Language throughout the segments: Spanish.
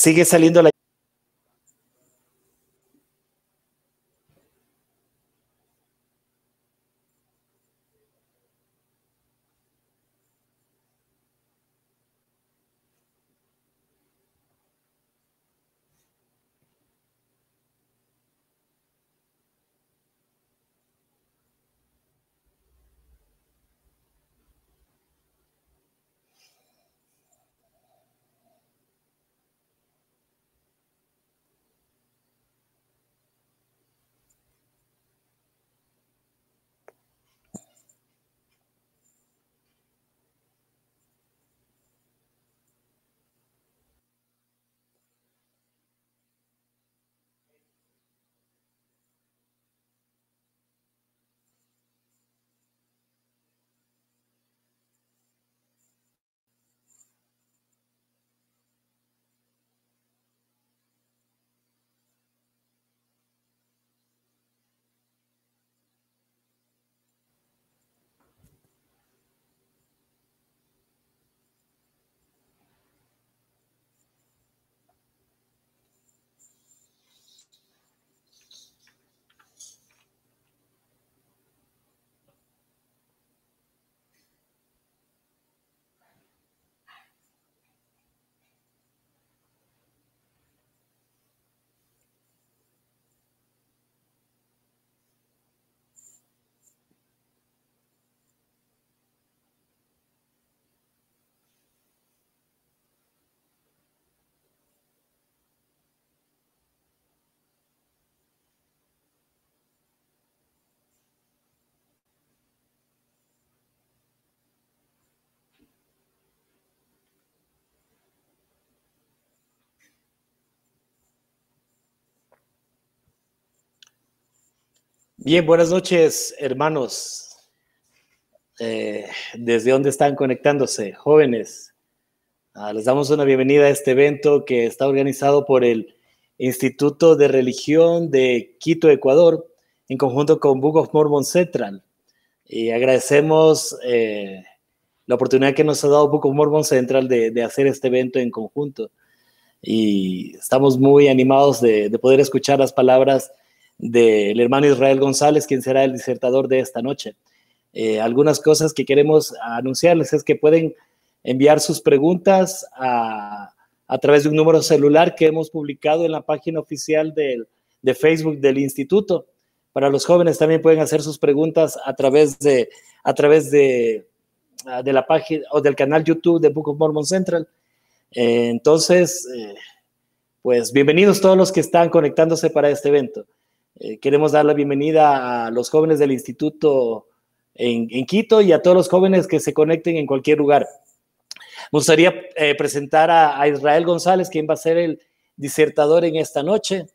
sigue saliendo la Bien, buenas noches, hermanos. Eh, ¿Desde dónde están conectándose, jóvenes? Ah, les damos una bienvenida a este evento que está organizado por el Instituto de Religión de Quito, Ecuador, en conjunto con Book of Mormon Central. Y agradecemos eh, la oportunidad que nos ha dado Book of Mormon Central de, hacer este evento en conjunto. Y estamos muy animados de poder escuchar las palabras del hermano Israel González, quien será el disertador de esta noche. Eh, algunas cosas que queremos anunciarles es que pueden enviar sus preguntas a, través de un número celular que hemos publicado en la página oficial de, Facebook del instituto. Para los jóvenes también pueden hacer sus preguntas a través de, a través de, la página o del canal YouTube de Book of Mormon Central. Eh, entonces, eh, pues bienvenidos todos los que están conectándose para este evento. Eh, queremos dar la bienvenida a los jóvenes del instituto en, Quito y a todos los jóvenes que se conecten en cualquier lugar. Me gustaría eh, presentar a, Israel González, quien va a ser el disertador en esta noche.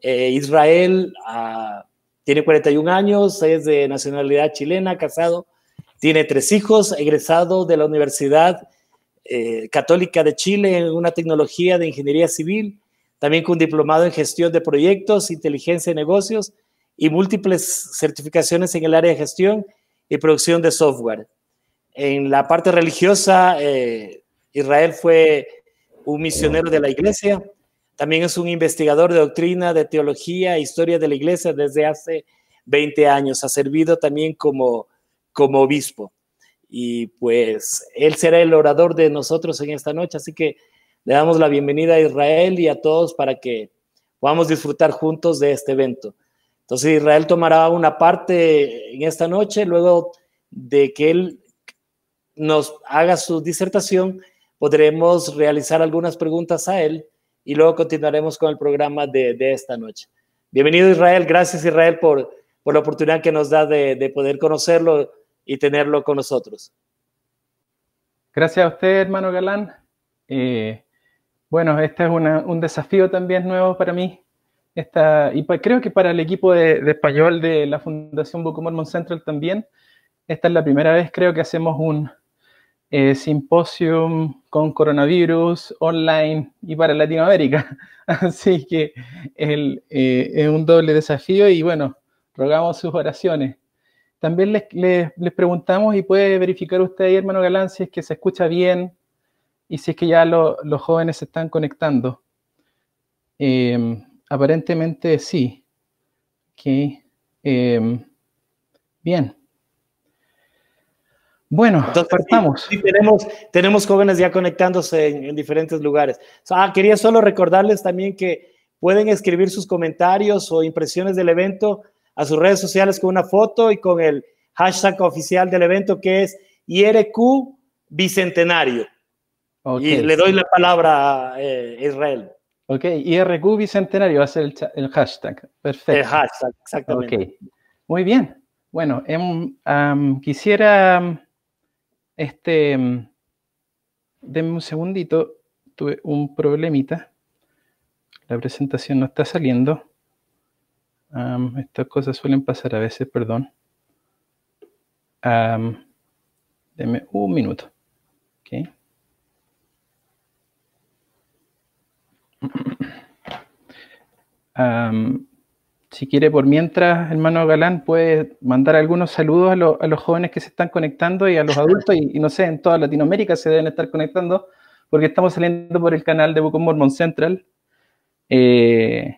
Eh, Israel ah, tiene 41 años, es de nacionalidad chilena, casado, tiene tres hijos, egresado de la Universidad Católica de Chile en una tecnología de ingeniería civil también con diplomado en gestión de proyectos, inteligencia de negocios y múltiples certificaciones en el área de gestión y producción de software. En la parte religiosa, eh, Israel fue un misionero de la iglesia, también es un investigador de doctrina, de teología, historia de la iglesia desde hace 20 años, ha servido también como, como obispo. Y pues él será el orador de nosotros en esta noche, así que le damos la bienvenida a Israel y a todos para que podamos disfrutar juntos de este evento. Entonces Israel tomará una parte en esta noche, luego de que él nos haga su disertación, podremos realizar algunas preguntas a él y luego continuaremos con el programa de, de esta noche. Bienvenido Israel, gracias Israel por, por la oportunidad que nos da de, de, poder conocerlo y tenerlo con nosotros. Gracias a usted, hermano Galán. Eh, bueno, este es un desafío también nuevo para mí. Esta, y creo que para el equipo de, español de la Fundación Book Mormon Central también. Esta es la primera vez, creo que hacemos un eh, simposio con coronavirus online y para Latinoamérica. Así que eh, es un doble desafío y bueno, rogamos sus oraciones. También les, preguntamos y puede verificar usted ahí, hermano Galán, si es que se escucha bien, y si es que ya los jóvenes se están conectando. Em, aparentemente sí. Em, bien. Bueno, Entonces, partamos. tenemos, tenemos jóvenes ya conectándose en, diferentes lugares. ah, quería solo recordarles también que pueden escribir sus comentarios o impresiones del evento a sus redes sociales con una foto y con el hashtag oficial del evento que es IRQ Bicentenario. Y le doy la palabra a eh, Israel. Ok, IRQ Bicentenario va a ser el, hashtag. Perfecto. El hashtag, exactamente. Okay. Muy bien. Bueno, em, quisiera, este, em, denme un segundito, tuve un problemita. La presentación no está saliendo. estas cosas suelen pasar a veces, perdón. denme un minuto. Okay. si quiere, por mientras, hermano Galán, puede mandar algunos saludos a, los jóvenes que se están conectando y a los adultos, y, no sé, en toda Latinoamérica se deben estar conectando, porque estamos saliendo por el canal de Book Mormon Central, eh,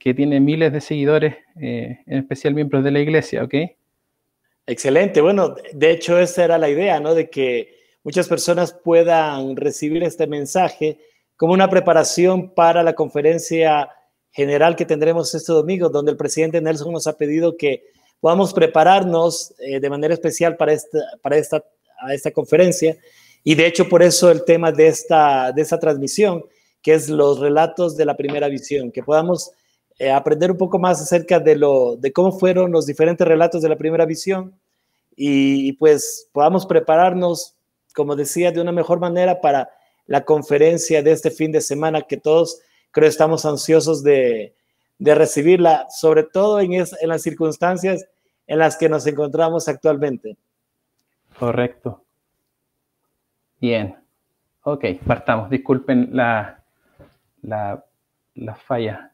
que tiene miles de seguidores, eh, en especial miembros de la iglesia, ¿ok? Excelente, bueno, de hecho esa era la idea, ¿no? De que muchas personas puedan recibir este mensaje como una preparación para la conferencia general que tendremos este domingo, donde el presidente Nelson nos ha pedido que podamos prepararnos eh, de manera especial para esta, para esta, a esta conferencia. Y de hecho, por eso el tema de esta, de esta transmisión, que es los relatos de la primera visión, que podamos eh, aprender un poco más acerca de, lo, de cómo fueron los diferentes relatos de la primera visión y pues podamos prepararnos, como decía, de una mejor manera para la conferencia de este fin de semana que todos creo estamos ansiosos de, recibirla, sobre todo en, las circunstancias en las que nos encontramos actualmente. Correcto. Bien. Ok, partamos. Disculpen la, falla.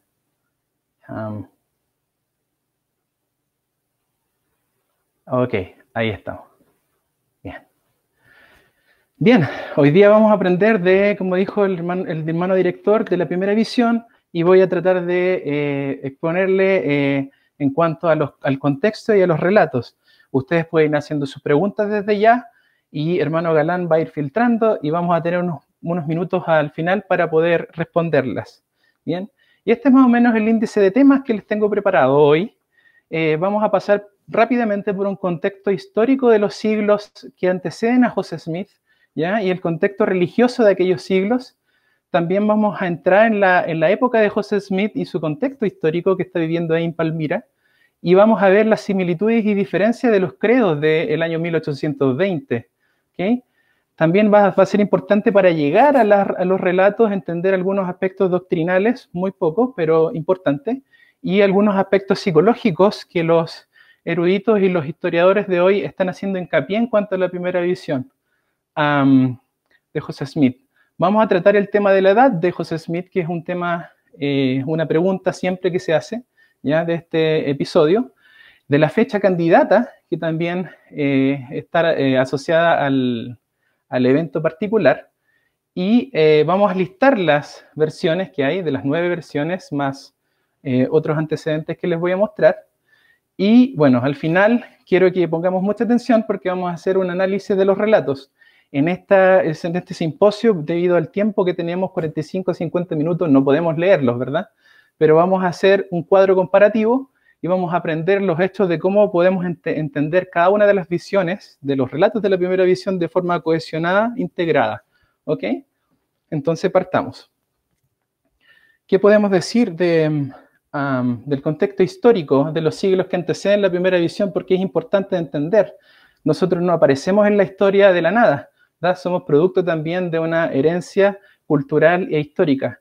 ok, ahí estamos. Bien, hoy día vamos a aprender de, como dijo el hermano, director, de la primera visión y voy a tratar de eh, exponerle eh, en cuanto al contexto y a los relatos. Ustedes pueden ir haciendo sus preguntas desde ya y hermano Galán va a ir filtrando y vamos a tener unos, minutos al final para poder responderlas. Bien, y este es más o menos el índice de temas que les tengo preparado hoy. Eh, vamos a pasar rápidamente por un contexto histórico de los siglos que anteceden a José Smith y el contexto religioso de aquellos siglos, también vamos a entrar en la, época de José Smith y su contexto histórico que está viviendo ahí en Palmira, y vamos a ver las similitudes y diferencias de los credos del año 1820. ¿okay? También va, a ser importante para llegar a, a, los relatos, entender algunos aspectos doctrinales, muy pocos, pero importantes, y algunos aspectos psicológicos que los eruditos y los historiadores de hoy están haciendo hincapié en cuanto a la primera visión de José Smith. Vamos a tratar el tema de la edad de José Smith, que es un tema, eh, una pregunta siempre que se hace ya de este episodio, de la fecha candidata, que también eh, está eh, asociada al, al, evento particular, y vamos a listar las versiones que hay, de las nueve versiones, más otros antecedentes que les voy a mostrar. Y bueno, al final quiero que pongamos mucha atención porque vamos a hacer un análisis de los relatos. En, esta, en este simposio, debido al tiempo que tenemos, 45 a 50 minutos, no podemos leerlos, ¿verdad? Pero vamos a hacer un cuadro comparativo y vamos a aprender los hechos de cómo podemos entender cada una de las visiones, de los relatos de la primera visión de forma cohesionada, integrada. ¿Ok? Entonces partamos. ¿Qué podemos decir de, del contexto histórico de los siglos que anteceden la primera visión? Porque es importante entender. Nosotros no aparecemos en la historia de la nada somos producto también de una herencia cultural e histórica.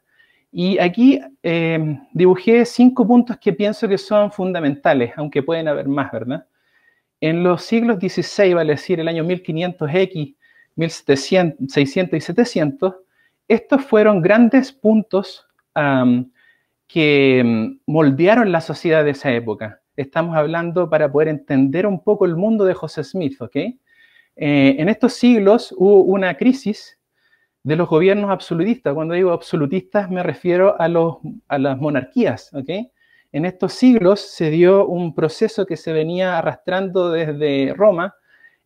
Y aquí eh, dibujé cinco puntos que pienso que son fundamentales, aunque pueden haber más, ¿verdad? En los siglos XVI, vale decir el año 1500X, 1600 y 700, estos fueron grandes puntos que mm, moldearon la sociedad de esa época. Estamos hablando para poder entender un poco el mundo de José Smith, ¿ok? Eh, en estos siglos hubo una crisis de los gobiernos absolutistas. Cuando digo absolutistas me refiero a, las monarquías. En estos siglos se dio un proceso que se venía arrastrando desde Roma,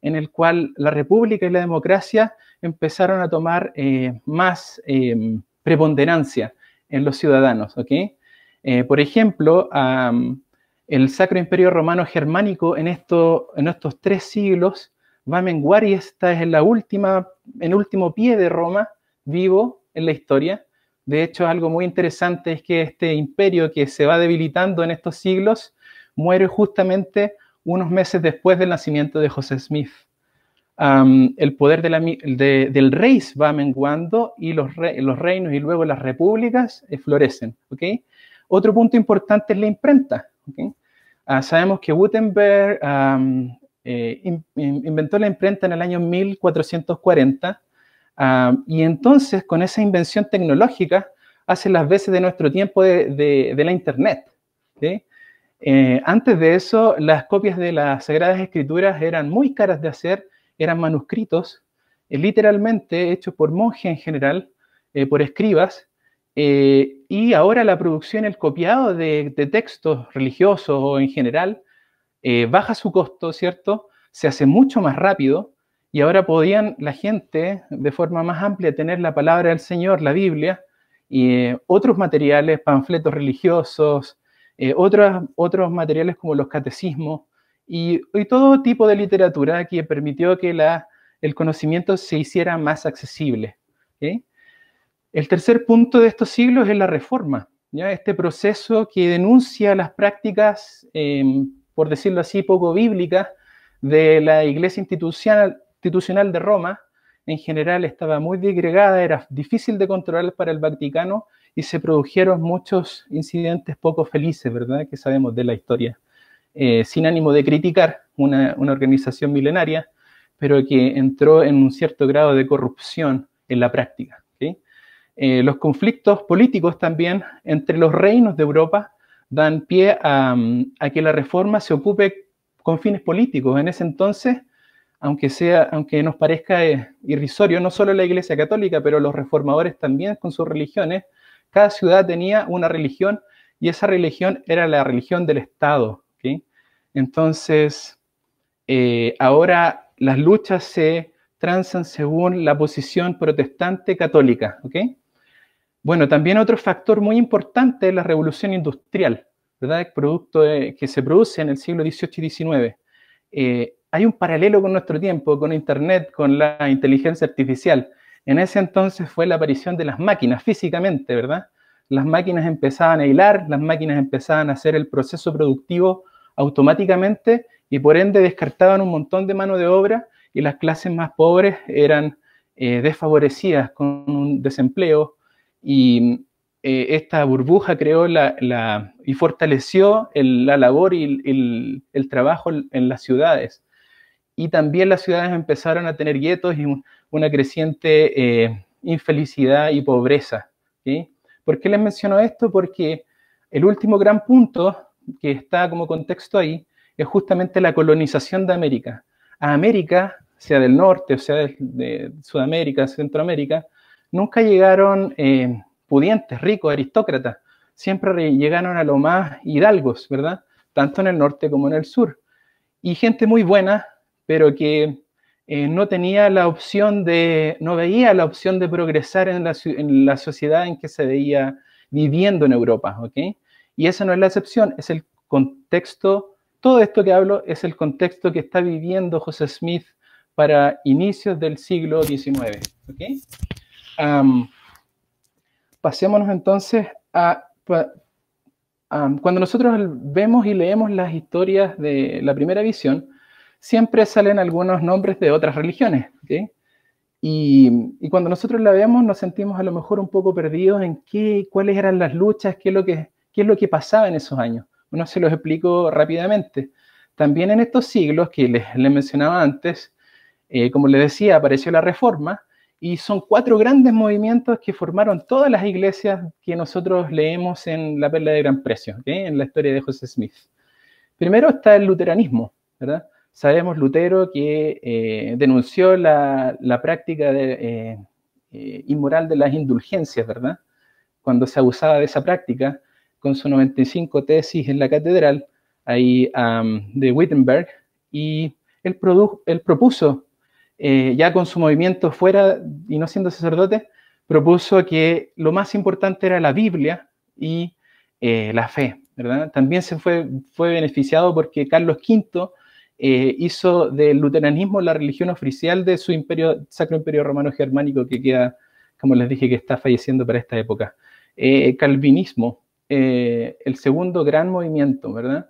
en el cual la república y la democracia empezaron a tomar eh, más em, preponderancia en los ciudadanos. Eh, por ejemplo, el Sacro Imperio Romano Germánico en estos tres siglos va a menguar y esta es la última, el último pie de Roma vivo en la historia. De hecho, algo muy interesante es que este imperio que se va debilitando en estos siglos muere justamente unos meses después del nacimiento de José Smith. el poder del rey va menguando y los, reinos y luego las repúblicas eh, florecen. ¿okay? Otro punto importante es la imprenta. Ah, sabemos que Gutenberg, eh, inventó la imprenta en el año 1440 ah, y entonces con esa invención tecnológica hace las veces de nuestro tiempo de, la Internet. Eh, antes de eso, las copias de las Sagradas Escrituras eran muy caras de hacer, eran manuscritos, eh, literalmente hechos por monjes en general, por escribas, y ahora la producción, el copiado de textos religiosos o en general, eh, baja su costo, ¿cierto? Se hace mucho más rápido y ahora podían la gente de forma más amplia tener la palabra del Señor, la Biblia, y eh, otros materiales, panfletos religiosos, eh, otros, otros materiales como los catecismos y, todo tipo de literatura que permitió que el conocimiento se hiciera más accesible. El tercer punto de estos siglos es la reforma, ¿ya? este proceso que denuncia las prácticas em, por decirlo así, poco bíblica, de la iglesia institucional, de Roma, en general estaba muy disgregada, era difícil de controlar para el Vaticano y se produjeron muchos incidentes poco felices, ¿verdad?, que sabemos de la historia. Eh, sin ánimo de criticar una, organización milenaria, pero que entró en un cierto grado de corrupción en la práctica. Eh, los conflictos políticos también entre los reinos de Europa dan pie mm, a, que la reforma se ocupe con fines políticos. En ese entonces, aunque, sea, aunque nos parezca eh, irrisorio, no solo la Iglesia Católica, pero los reformadores también con sus religiones, cada ciudad tenía una religión y esa religión era la religión del Estado. Entonces, eh, ahora las luchas se transan según la posición protestante católica. ¿okay? Bueno, también otro factor muy importante es la revolución industrial, ¿verdad? El producto que se produce en el siglo XVIII y XIX. Eh, hay un paralelo con nuestro tiempo, con Internet, con la inteligencia artificial. En ese entonces fue la aparición de las máquinas físicamente, ¿verdad? Las máquinas empezaban a hilar, las máquinas empezaban a hacer el proceso productivo automáticamente y por ende descartaban un montón de mano de obra y las clases más pobres eran eh, desfavorecidas con un desempleo, y eh, esta burbuja creó la, y fortaleció la labor y el, trabajo en, las ciudades. Y también las ciudades empezaron a tener guetos y una creciente eh, infelicidad y pobreza. ¿Por qué les menciono esto? Porque el último gran punto que está como contexto ahí es justamente la colonización de América. A América, sea del norte, o sea de Sudamérica, Centroamérica, nunca llegaron eh, pudientes, ricos, aristócratas, siempre llegaron a lo más hidalgos, ¿verdad? Tanto en el norte como en el sur. Y gente muy buena, pero que eh, no tenía la opción de, no veía la opción de progresar en la, en la sociedad en que se veía viviendo en Europa, ¿ok? Y esa no es la excepción, es el contexto, todo esto que hablo es el contexto que está viviendo José Smith para inicios del siglo XIX, ¿ok? pasémonos entonces a, cuando nosotros vemos y leemos las historias de la primera visión, siempre salen algunos nombres de otras religiones. Y, cuando nosotros la vemos nos sentimos a lo mejor un poco perdidos en qué, cuáles eran las luchas, qué es lo que, es lo que pasaba en esos años. uno se los explico rápidamente. También en estos siglos que les, mencionaba antes, eh, como les decía, apareció la reforma y son cuatro grandes movimientos que formaron todas las iglesias que nosotros leemos en La Perla de Gran Precio, en la historia de José Smith. Primero está el luteranismo, ¿verdad? Sabemos Lutero que eh, denunció la, práctica de, eh, eh, inmoral de las indulgencias, ¿verdad? Cuando se abusaba de esa práctica, con su 95 tesis en la catedral ahí, de Wittenberg, y él, él propuso eh, ya con su movimiento fuera y no siendo sacerdote, propuso que lo más importante era la Biblia y eh, la fe. ¿verdad? También se fue, beneficiado porque Carlos V eh, hizo del luteranismo la religión oficial de su imperio, Sacro Imperio Romano Germánico, que queda, como les dije, que está falleciendo para esta época. calvinismo, el segundo gran movimiento, ¿verdad?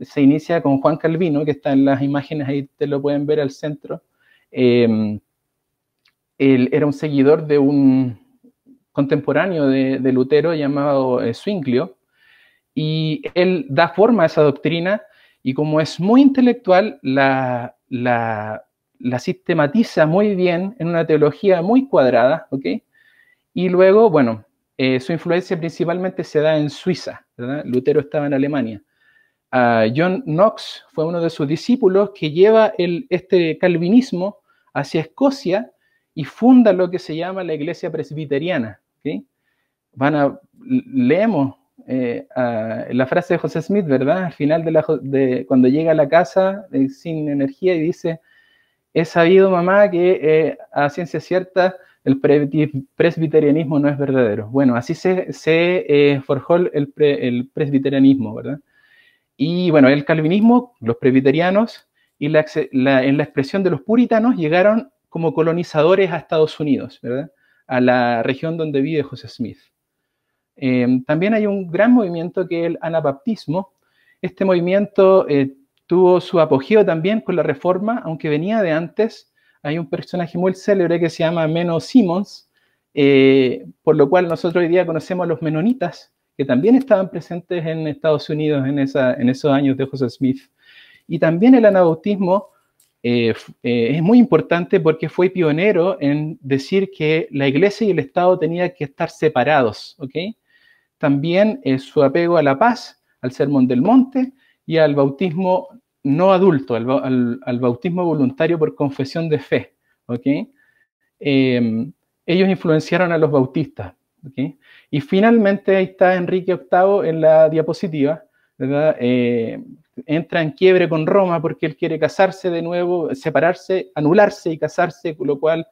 Se inicia con Juan Calvino, que está en las imágenes, ahí te lo pueden ver al centro, Em, él era un seguidor de un contemporáneo de, Lutero llamado eh, Zwinglio, y él da forma a esa doctrina y como es muy intelectual, la, la, sistematiza muy bien en una teología muy cuadrada, ¿ok? Y luego, bueno, eh, su influencia principalmente se da en Suiza, Lutero estaba en Alemania. Ah, John Knox fue uno de sus discípulos que lleva el, este calvinismo hacia Escocia y funda lo que se llama la Iglesia Presbiteriana. Van a, leemos eh, la frase de José Smith, ¿verdad? Al final de, cuando llega a la casa eh, sin energía y dice, he sabido, mamá, que eh, a ciencia cierta el presbiterianismo no es verdadero. Bueno, así se, forjó el, el presbiterianismo, ¿verdad? Y bueno, el calvinismo, los presbiterianos, y en la expresión de los puritanos llegaron como colonizadores a Estados Unidos, a la región donde vive José Smith. Eh, también hay un gran movimiento que es el anabaptismo. Este movimiento eh, tuvo su apogeo también con la reforma, aunque venía de antes. Hay un personaje muy célebre que se llama Menno Simons, eh, por lo cual nosotros hoy día conocemos a los menonitas, que también estaban presentes en Estados Unidos en, en esos años de José Smith y también el anabautismo eh, eh, es muy importante porque fue pionero en decir que la iglesia y el Estado tenían que estar separados. ¿okay? También eh, su apego a la paz, al sermón del monte y al bautismo no adulto, al, bautismo voluntario por confesión de fe. ¿okay? Em, ellos influenciaron a los bautistas. Y finalmente ahí está Enrique VIII en la diapositiva, ¿verdad? entra en quiebre con Roma porque él quiere casarse de nuevo, separarse, anularse y casarse, con lo cual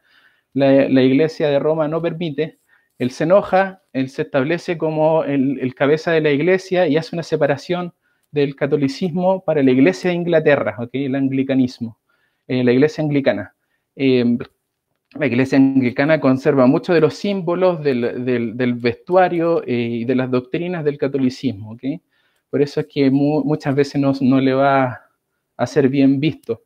la, iglesia de Roma no permite. Él se enoja, él se establece como el, el cabeza de la iglesia y hace una separación del catolicismo para la iglesia de Inglaterra, el anglicanismo, eh, la iglesia anglicana. Eh, la iglesia anglicana conserva muchos de los símbolos del, vestuario eh, y de las doctrinas del catolicismo. ¿okay? Por eso es que muchas veces no, no, le va a ser bien visto.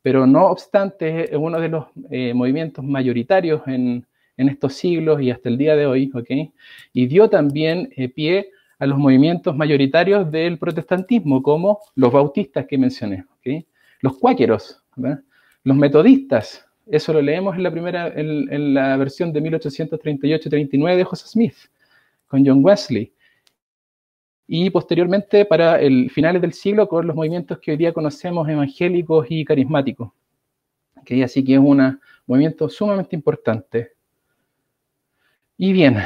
Pero no obstante, es uno de los eh, movimientos mayoritarios en, estos siglos y hasta el día de hoy, ¿ok? Y dio también eh, pie a los movimientos mayoritarios del protestantismo, como los bautistas que mencioné, Los cuáqueros, Los metodistas, eso lo leemos en la primera, en, la versión de 1838-39 de José Smith, con John Wesley y posteriormente para el finales del siglo con los movimientos que hoy día conocemos evangélicos y carismáticos, que así que es un movimiento sumamente importante. Y bien,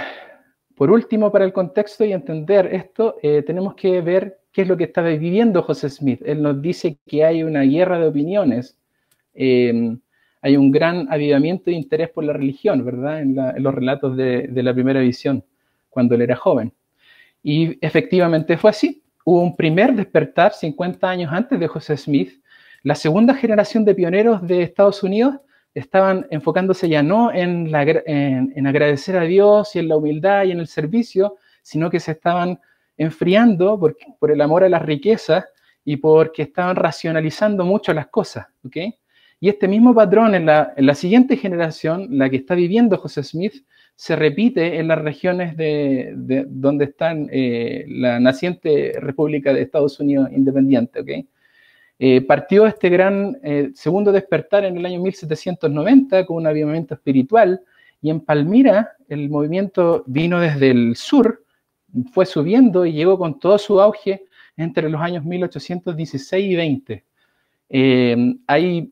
por último, para el contexto y entender esto, eh, tenemos que ver qué es lo que está viviendo José Smith. Él nos dice que hay una guerra de opiniones, eh, hay un gran avivamiento de interés por la religión, ¿verdad? En, los relatos de, de la primera visión, cuando él era joven. Y efectivamente fue así. Hubo un primer despertar 50 años antes de José Smith. La segunda generación de pioneros de Estados Unidos estaban enfocándose ya no en, agradecer a Dios y en la humildad y en el servicio, sino que se estaban enfriando por, el amor a las riquezas y porque estaban racionalizando mucho las cosas. Y este mismo patrón en la, en la siguiente generación, la que está viviendo José Smith, se repite en las regiones de, donde están eh, la naciente República de Estados Unidos independiente. Eh, partió este gran eh, segundo despertar en el año 1790 con un avivamiento espiritual y en Palmira el movimiento vino desde el sur, fue subiendo y llegó con todo su auge entre los años 1816 y 20. hay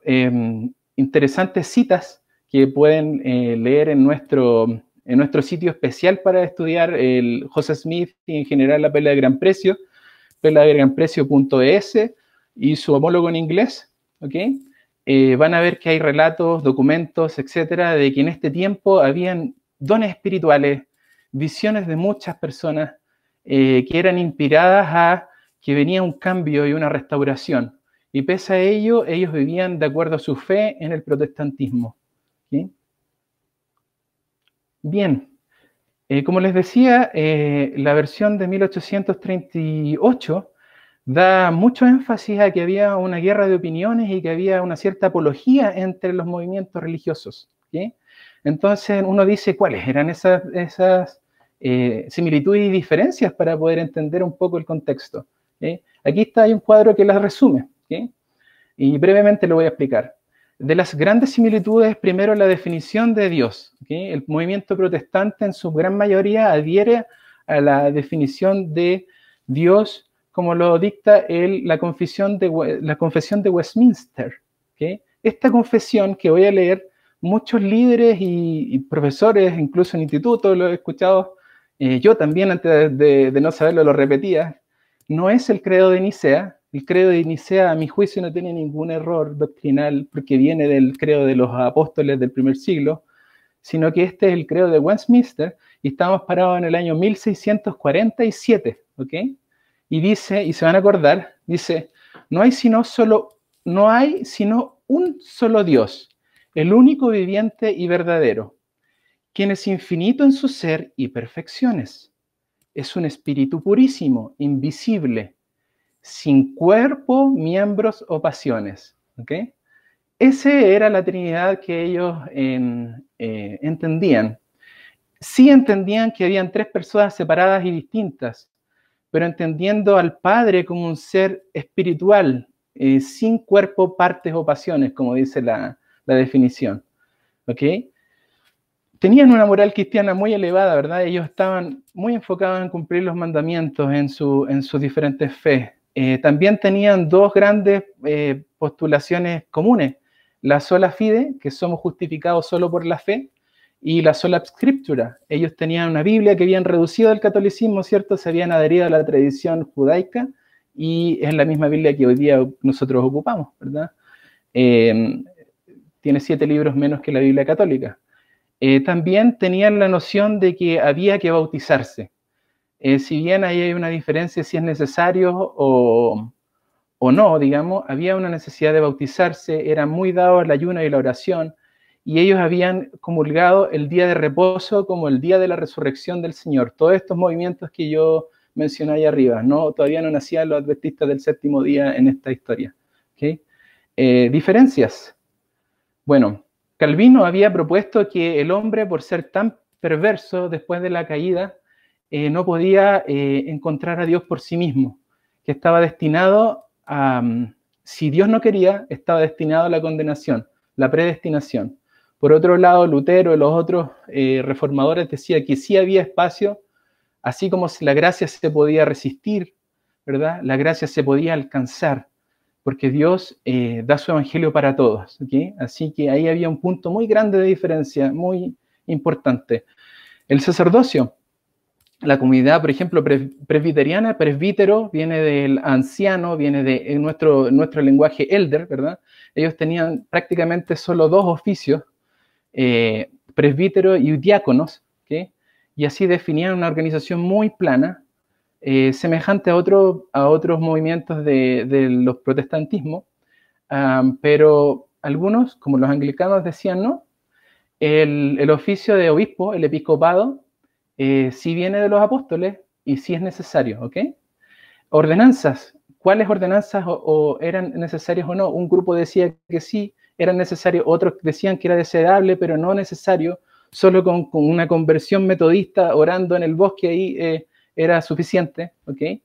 interesantes citas que pueden leer en nuestro en nuestro sitio especial para estudiar el José Smith y en general la pelea de gran precio, peladegranprecio.es y su homólogo en inglés, ¿ok? Eh, van a ver que hay relatos, documentos, etcétera, de que en este tiempo habían dones espirituales, visiones de muchas personas eh, que eran inspiradas a que venía un cambio y una restauración. Y pese a ello, ellos vivían de acuerdo a su fe en el protestantismo. Bien, eh, como les decía, eh, la versión de 1838 da mucho énfasis a que había una guerra de opiniones y que había una cierta apología entre los movimientos religiosos. Entonces uno dice cuáles eran esas, eh, similitudes y diferencias para poder entender un poco el contexto. Aquí está un cuadro que las resume y brevemente lo voy a explicar de las grandes similitudes, primero la definición de Dios. El movimiento protestante en su gran mayoría adhiere a la definición de Dios como lo dicta la, confesión de, Westminster. Esta confesión que voy a leer, muchos líderes y, profesores, incluso en institutos, lo he escuchado, eh, yo también antes de, de no saberlo lo repetía, no es el credo de Nicea, el credo de Nicea, a mi juicio, no tiene ningún error doctrinal porque viene del credo de los apóstoles del primer siglo, sino que este es el credo de Westminster y estamos parados en el año 1647, ¿ok? Y dice, y se van a acordar, dice, no hay sino solo, no hay sino un solo Dios, el único viviente y verdadero, quien es infinito en su ser y perfecciones. Es un espíritu purísimo, invisible, sin cuerpo, miembros o pasiones. ¿ok? Esa era la Trinidad que ellos eh, entendían. Sí entendían que habían tres personas separadas y distintas, pero entendiendo al Padre como un ser espiritual, eh, sin cuerpo, partes o pasiones, como dice la, definición. ¿ok? Tenían una moral cristiana muy elevada, ¿verdad? Ellos estaban muy enfocados en cumplir los mandamientos en, su, en sus diferentes fe eh, también tenían dos grandes eh, postulaciones comunes. La sola fide, que somos justificados solo por la fe, y la sola scriptura. Ellos tenían una Biblia que habían reducido al catolicismo, ¿cierto? Se habían adherido a la tradición judaica y es la misma Biblia que hoy día nosotros ocupamos, ¿verdad? Em, tiene siete libros menos que la Biblia católica. Eh, también tenían la noción de que había que bautizarse. Eh, si bien ahí hay una diferencia si es necesario o, o, no, digamos, había una necesidad de bautizarse, era muy dado el ayuno y la oración, y ellos habían comulgado el día de reposo como el día de la resurrección del Señor. Todos estos movimientos que yo mencioné ahí arriba, ¿no? todavía no nacían los adventistas del séptimo día en esta historia. ¿okay? Eh, diferencias. Bueno, Calvino había propuesto que el hombre, por ser tan perverso después de la caída, eh, no podía eh, encontrar a Dios por sí mismo, que estaba destinado a, mm, si Dios no quería, estaba destinado a la condenación, la predestinación. Por otro lado, Lutero y los otros eh, reformadores decían que sí había espacio, así como si la gracia se podía resistir, ¿verdad? La gracia se podía alcanzar, porque Dios da su evangelio para todos, ¿ok? Así que ahí había un punto muy grande de diferencia, muy importante. El sacerdocio, la comunidad, por ejemplo, presbiteriana, presbítero, viene del anciano, viene de eh, nuestro, nuestro lenguaje elder, ¿verdad? Ellos tenían prácticamente solo dos oficios, eh, presbítero y diáconos, ¿qué? y así definían una organización muy plana, eh, semejante a, otro, a otros movimientos de, los protestantismos, pero algunos, como los anglicanos, decían, no, el, el oficio de obispo, el episcopado, eh, si viene de los apóstoles y si es necesario, ¿ok? Ordenanzas, ¿cuáles ordenanzas o, eran necesarias o no? Un grupo decía que sí, eran necesarios, otros decían que era deseable, pero no necesario, solo con, una conversión metodista orando en el bosque ahí eh, era suficiente, ¿ok?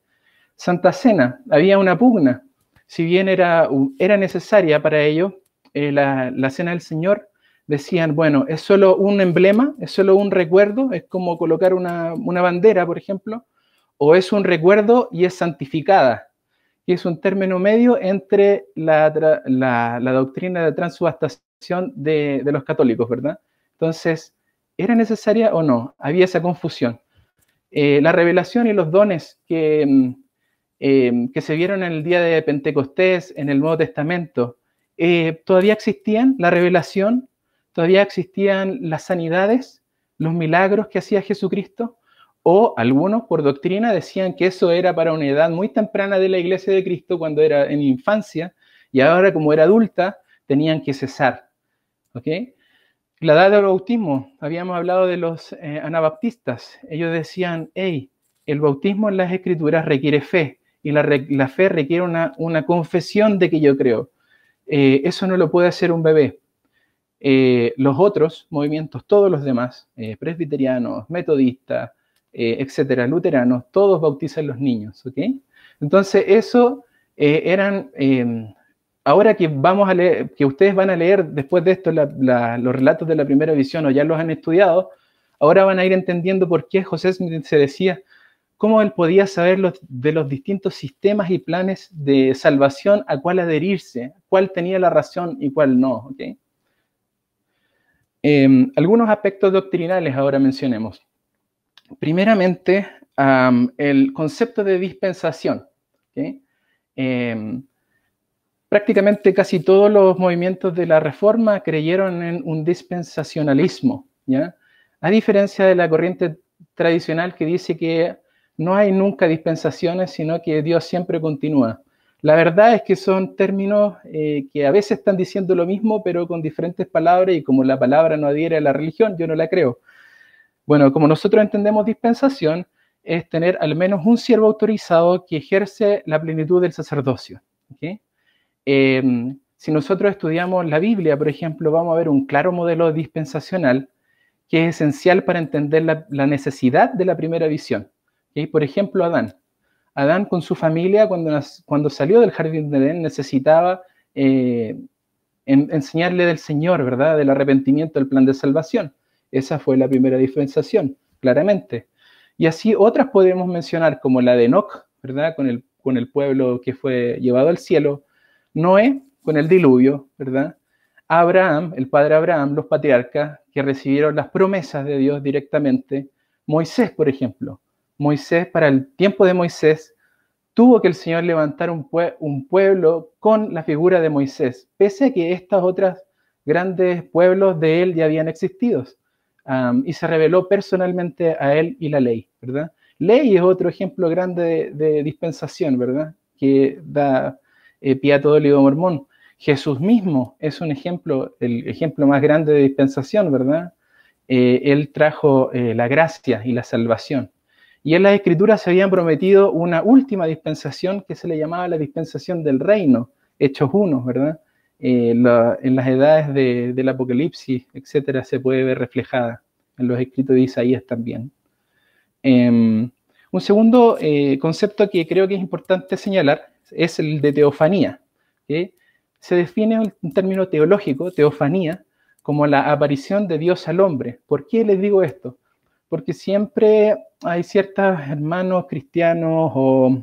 Santa Cena, había una pugna, si bien era, era necesaria para ello, eh, la, la, cena del Señor decían, bueno, es solo un emblema, es solo un recuerdo, es como colocar una, bandera, por ejemplo, o es un recuerdo y es santificada, que es un término medio entre la, doctrina de transubastación de, de, los católicos, ¿verdad? Entonces, ¿era necesaria o no? Había esa confusión. Eh, la revelación y los dones que, mm, em, que, se vieron en el día de Pentecostés, en el Nuevo Testamento, eh, ¿todavía existían? ¿La revelación? todavía existían las sanidades, los milagros que hacía Jesucristo, o algunos por doctrina decían que eso era para una edad muy temprana de la iglesia de Cristo, cuando era en infancia, y ahora como era adulta, tenían que cesar. ¿ok? La edad del bautismo, habíamos hablado de los eh, anabaptistas, ellos decían, hey, el bautismo en las escrituras requiere fe, y la, fe requiere una, una confesión de que yo creo. Eh, eso no lo puede hacer un bebé. Eh, los otros movimientos, todos los demás, eh, presbiterianos, metodistas, eh, etcétera, luteranos, todos bautizan los niños, ¿ok? Entonces, eso eran. Em, ahora que vamos a leer, que ustedes van a leer después de esto los relatos de la primera visión o ya los han estudiado, ahora van a ir entendiendo por qué José se decía cómo él podía saber los, de los distintos sistemas y planes de salvación a cuál adherirse, cuál tenía la razón y cuál no, ¿ok? Em, algunos aspectos doctrinales ahora mencionemos. Primeramente, el concepto de dispensación. Em, prácticamente casi todos los movimientos de la Reforma creyeron en un dispensacionalismo, a diferencia de la corriente tradicional que dice que no hay nunca dispensaciones, sino que Dios siempre continúa. La verdad es que son términos eh, que a veces están diciendo lo mismo, pero con diferentes palabras, y como la palabra no adhiere a la religión, yo no la creo. Bueno, como nosotros entendemos dispensación, es tener al menos un siervo autorizado que ejerce la plenitud del sacerdocio. Em, si nosotros estudiamos la Biblia, por ejemplo, vamos a ver un claro modelo dispensacional que es esencial para entender la, necesidad de la primera visión. ¿okay? Por ejemplo, Adán. Adán con su familia, cuando, cuando salió del jardín de Edén, necesitaba eh, enseñarle del Señor, ¿verdad? Del arrepentimiento, del plan de salvación. Esa fue la primera dispensación, claramente. Y así otras podemos mencionar, como la de Enoch, ¿verdad? Con el, con el pueblo que fue llevado al cielo. Noé, con el diluvio, ¿verdad? Abraham, el padre Abraham, los patriarcas que recibieron las promesas de Dios directamente. Moisés, por ejemplo, Moisés, para el tiempo de Moisés, tuvo que el Señor levantar un, pueblo con la figura de Moisés, pese a que estas otras grandes pueblos de él ya habían existido. y se reveló personalmente a él y la ley, ¿verdad? Ley es otro ejemplo grande de, dispensación, ¿verdad? Que da eh, pie a todo el libro mormón. Jesús mismo es un ejemplo, el ejemplo más grande de dispensación, ¿verdad? Eh, él trajo eh, la gracia y la salvación. Y en las escrituras se habían prometido una última dispensación que se le llamaba la dispensación del reino, Hechos 1, ¿verdad? Eh, en las edades del Apocalipsis, etcétera, se puede ver reflejada en los escritos de Isaías también. Em, un segundo eh, concepto que creo que es importante señalar es el de teofanía. Se define en término teológico, teofanía, como la aparición de Dios al hombre. ¿Por qué les digo esto? porque siempre hay ciertos hermanos cristianos o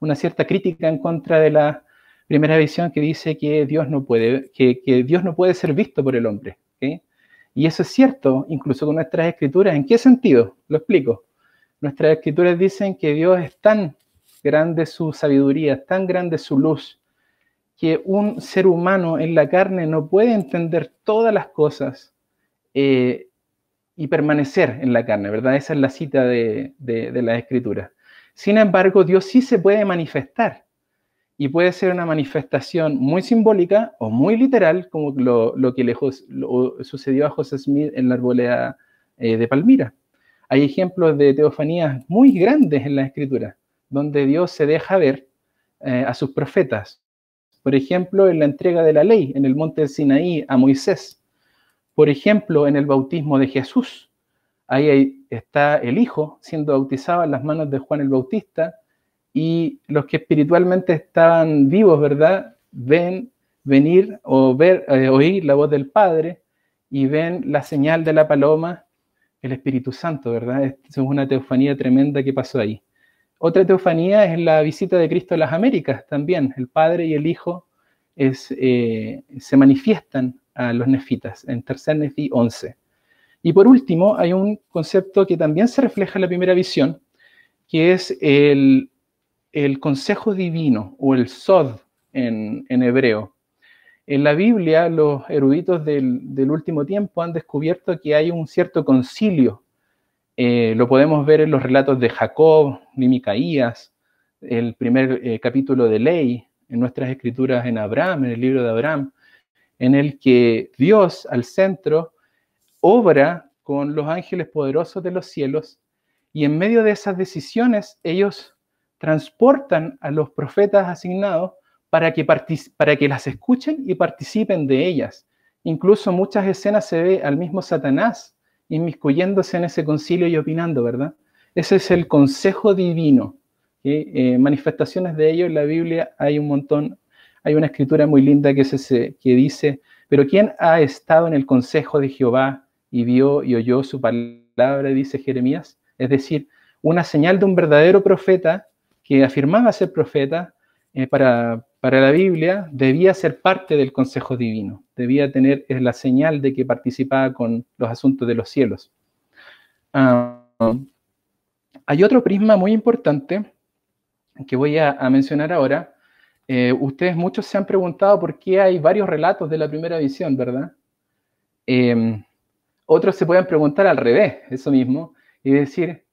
una cierta crítica en contra de la primera visión que dice que Dios no puede, que, Dios no puede ser visto por el hombre. Y eso es cierto, incluso con nuestras escrituras. ¿En qué sentido? Lo explico. Nuestras escrituras dicen que Dios es tan grande su sabiduría, tan grande su luz, que un ser humano en la carne no puede entender todas las cosas eh, y permanecer en la carne, ¿verdad? Esa es la cita de, la Escritura. las escrituras. Sin embargo, Dios sí se puede manifestar y puede ser una manifestación muy simbólica o muy literal, como lo, que le sucedió a José Smith en la arboleda eh, de Palmira. Hay ejemplos de teofanías muy grandes en la escritura, donde Dios se deja ver eh, a sus profetas. Por ejemplo, en la entrega de la ley en el monte Sinaí a Moisés. Por ejemplo, en el bautismo de Jesús, ahí está el Hijo siendo bautizado en las manos de Juan el Bautista y los que espiritualmente estaban vivos, ¿verdad? Ven venir o ver, eh, oír la voz del Padre y ven la señal de la paloma, el Espíritu Santo, ¿verdad? Es una teofanía tremenda que pasó ahí. Otra teofanía es la visita de Cristo a las Américas también. El Padre y el Hijo eh, se manifiestan a los nefitas, en tercer nefi 11. Y por último, hay un concepto que también se refleja en la primera visión, que es el, el consejo divino o el sod en, hebreo. En la Biblia, los eruditos del, último tiempo han descubierto que hay un cierto concilio. Eh, lo podemos ver en los relatos de Jacob, de Micaías, el primer eh, capítulo de Ley, en nuestras escrituras en Abraham, en el libro de Abraham en el que Dios al centro obra con los ángeles poderosos de los cielos y en medio de esas decisiones ellos transportan a los profetas asignados para que, para que las escuchen y participen de ellas. Incluso muchas escenas se ve al mismo Satanás inmiscuyéndose en ese concilio y opinando, ¿verdad? Ese es el consejo divino. Eh, manifestaciones de ello en la Biblia hay un montón hay una escritura muy linda que, dice, pero ¿quién ha estado en el consejo de Jehová y vio y oyó su palabra? Dice Jeremías. Es decir, una señal de un verdadero profeta que afirmaba ser profeta eh, para, la Biblia debía ser parte del consejo divino, debía tener eh, la señal de que participaba con los asuntos de los cielos. Ah, hay otro prisma muy importante que voy a mencionar ahora, eh, ustedes muchos se han preguntado por qué hay varios relatos de la primera visión, ¿verdad? Em, otros se pueden preguntar al revés, eso mismo, y decir,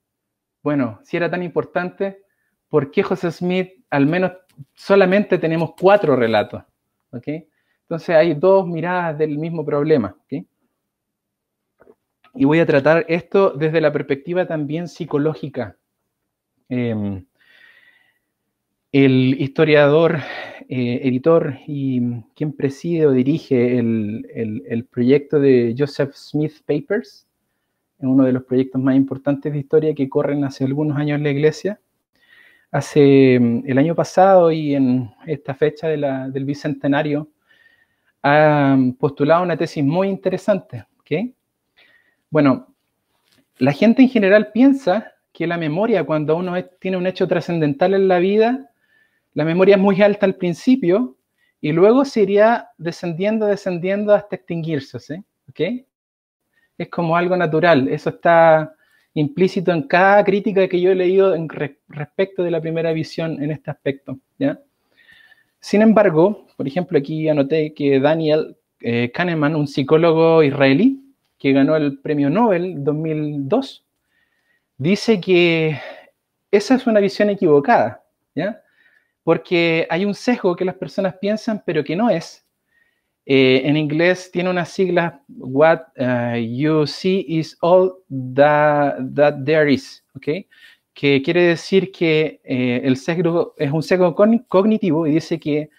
bueno, si era tan importante, ¿por qué José Smith al menos solamente tenemos cuatro relatos? ¿Okay? Entonces hay dos miradas del mismo problema. Y voy a tratar esto desde la perspectiva también psicológica. Em, el historiador, eh, editor y quien preside o dirige el, el, proyecto de Joseph Smith Papers, uno de los proyectos más importantes de historia que corren hace algunos años en la iglesia. Hace mm, el año pasado y en esta fecha del bicentenario, ha mm, postulado una tesis muy interesante. ¿okay? Bueno, la gente en general piensa que la memoria, cuando uno tiene un hecho trascendental en la vida, la memoria es muy alta al principio y luego se iría descendiendo, descendiendo hasta extinguirse, Es como algo natural, eso está implícito en cada crítica que yo he leído en respecto de la primera visión en este aspecto, ¿ya? Sin embargo, por ejemplo, aquí anoté que Daniel eh, Kahneman, un psicólogo israelí que ganó el premio Nobel 2002, dice que esa es una visión equivocada, ¿ya? porque hay un sesgo que las personas piensan, pero que no es. Eh, en inglés tiene una sigla, what uh, you see is all that, there is, ¿ok? Que quiere decir que eh, el sesgo es un sesgo cognitivo y dice que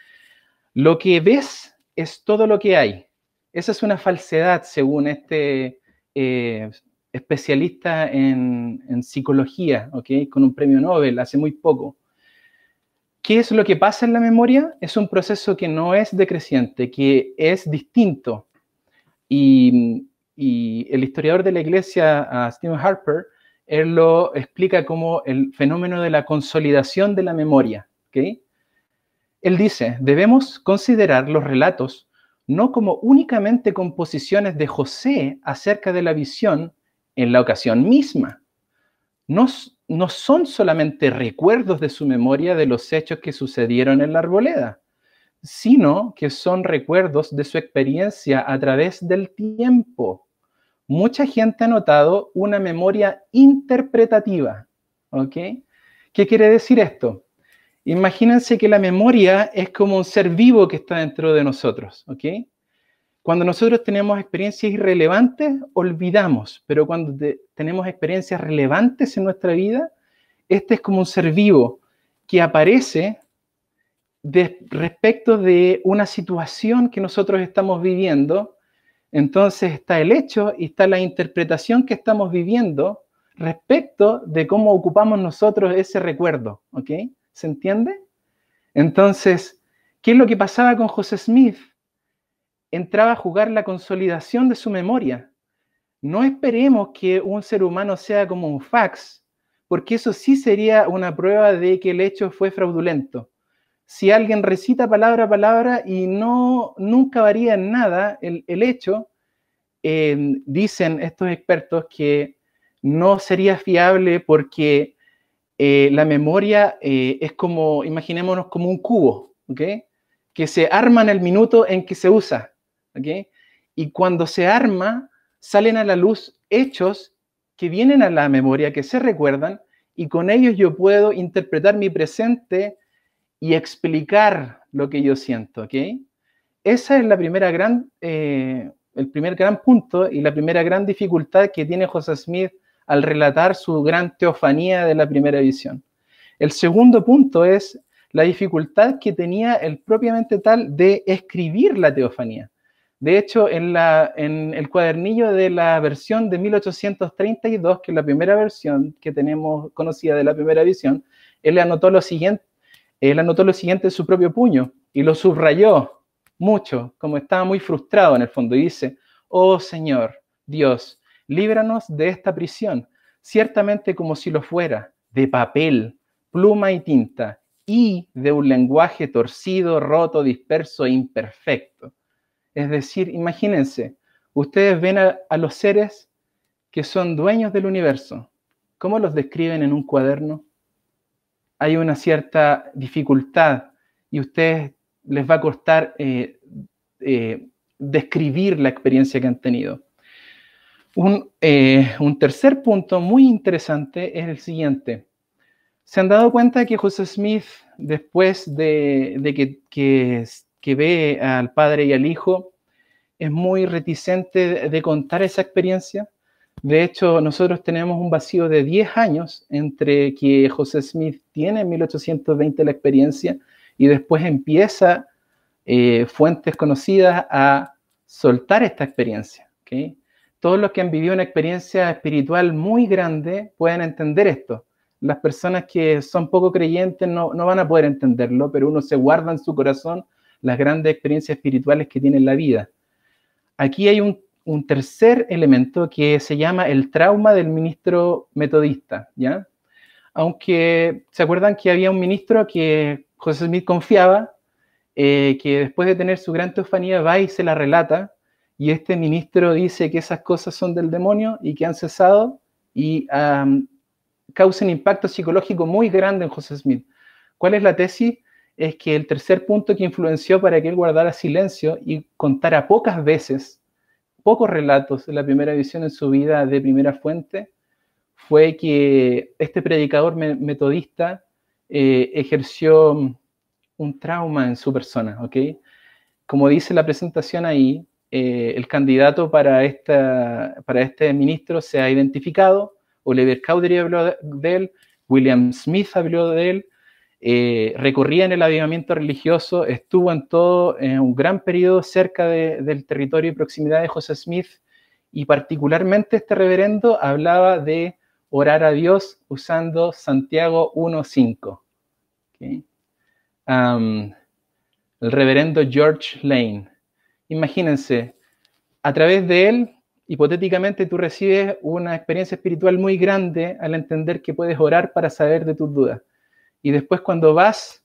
lo que ves es todo lo que hay. Esa es una falsedad según este eh, especialista en, en, psicología, ¿ok? Con un premio Nobel hace muy poco ¿Qué es lo que pasa en la memoria? Es un proceso que no es decreciente, que es distinto. Y, el historiador de la iglesia, ah, Stephen Harper, él lo explica como el fenómeno de la consolidación de la memoria. ¿okay? Él dice, debemos considerar los relatos no como únicamente composiciones de José acerca de la visión en la ocasión misma, no, no son solamente recuerdos de su memoria de los hechos que sucedieron en la arboleda, sino que son recuerdos de su experiencia a través del tiempo. Mucha gente ha notado una memoria interpretativa, ¿ok? ¿Qué quiere decir esto? Imagínense que la memoria es como un ser vivo que está dentro de nosotros, ¿ok? Cuando nosotros tenemos experiencias irrelevantes, olvidamos, pero cuando tenemos experiencias relevantes en nuestra vida, este es como un ser vivo que aparece respecto de una situación que nosotros estamos viviendo. Entonces está el hecho y está la interpretación que estamos viviendo respecto de cómo ocupamos nosotros ese recuerdo, ¿ok? ¿Se entiende? Entonces, ¿qué es lo que pasaba con José Smith? entraba a jugar la consolidación de su memoria. No esperemos que un ser humano sea como un fax, porque eso sí sería una prueba de que el hecho fue fraudulento. Si alguien recita palabra a palabra y no, nunca varía en nada el, hecho, em, dicen estos expertos que no sería fiable porque eh, la memoria eh, es como, imaginémonos como un cubo, que se arma en el minuto en que se usa. ¿okay? Y cuando se arma, salen a la luz hechos que vienen a la memoria, que se recuerdan, y con ellos yo puedo interpretar mi presente y explicar lo que yo siento, Okay, Esa es la primera gran, eh, el primer gran punto y la primera gran dificultad que tiene José Smith al relatar su gran teofanía de la primera visión. El segundo punto es la dificultad que tenía el propiamente tal de escribir la teofanía. De hecho, en, el cuadernillo de la versión de 1832, que es la primera versión que tenemos conocida de la primera edición, él anotó lo siguiente, él anotó lo siguiente en su propio puño y lo subrayó mucho, como estaba muy frustrado en el fondo. Y dice, oh Señor, Dios, líbranos de esta prisión, ciertamente como si lo fuera, de papel, pluma y tinta, y de un lenguaje torcido, roto, disperso e imperfecto. Es decir, imagínense, ustedes ven a, los seres que son dueños del universo. ¿Cómo los describen en un cuaderno? Hay una cierta dificultad y a ustedes les va a costar eh, eh, describir la experiencia que han tenido. Eh, un, tercer punto muy interesante es el siguiente. Se han dado cuenta que José Smith, después de, que que ve al padre y al hijo es muy reticente de contar esa experiencia. De hecho, nosotros tenemos un vacío de 10 años entre que José Smith tiene en 1820 la experiencia y después empieza eh, fuentes conocidas a soltar esta experiencia. ¿okay? Todos los que han vivido una experiencia espiritual muy grande pueden entender esto. Las personas que son poco creyentes no, no van a poder entenderlo, pero uno se guarda en su corazón las grandes experiencias espirituales que tiene en la vida. Aquí hay un, tercer elemento que se llama el trauma del ministro metodista, ¿ya? Aunque se acuerdan que había un ministro que José Smith confiaba, eh, que después de tener su gran teofanía va y se la relata, y este ministro dice que esas cosas son del demonio y que han cesado y causan impacto psicológico muy grande en José Smith. ¿Cuál es la tesis? es que el tercer punto que influenció para que él guardara silencio y contara pocas veces, pocos relatos de la primera visión en su vida de primera fuente, fue que este predicador metodista eh, ejerció un trauma en su persona, ¿ok? Como dice la presentación ahí, eh, el candidato para, esta, para este ministro se ha identificado, Oliver Cowdery habló de él, William Smith habló de él, eh, recurría en el avivamiento religioso, estuvo en todo en un gran periodo cerca del territorio y proximidad de José Smith, y particularmente este reverendo hablaba de orar a Dios usando Santiago 1.5. el reverendo George Lane. Imagínense, a través de él, hipotéticamente tú recibes una experiencia espiritual muy grande al entender que puedes orar para saber de tus dudas y después cuando vas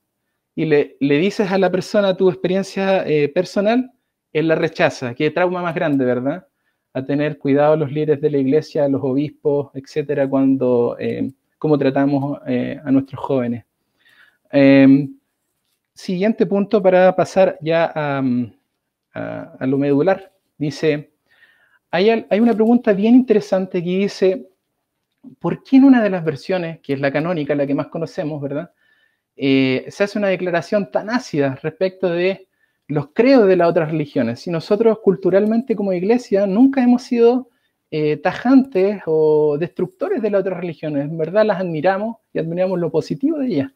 y le, dices a la persona tu experiencia eh, personal, él la rechaza. Qué trauma más grande, ¿verdad? A tener cuidado a los líderes de la iglesia, a los obispos, etcétera, cuando, eh, cómo tratamos eh, a nuestros jóvenes. Em, siguiente punto para pasar ya a, lo medular. Dice, hay, hay una pregunta bien interesante que dice, ¿por qué en una de las versiones, que es la canónica, la que más conocemos, ¿verdad? Eh, se hace una declaración tan ácida respecto de los credos de las otras religiones. Si nosotros culturalmente como iglesia nunca hemos sido eh, tajantes o destructores de las otras religiones, verdad las admiramos y admiramos lo positivo de ellas.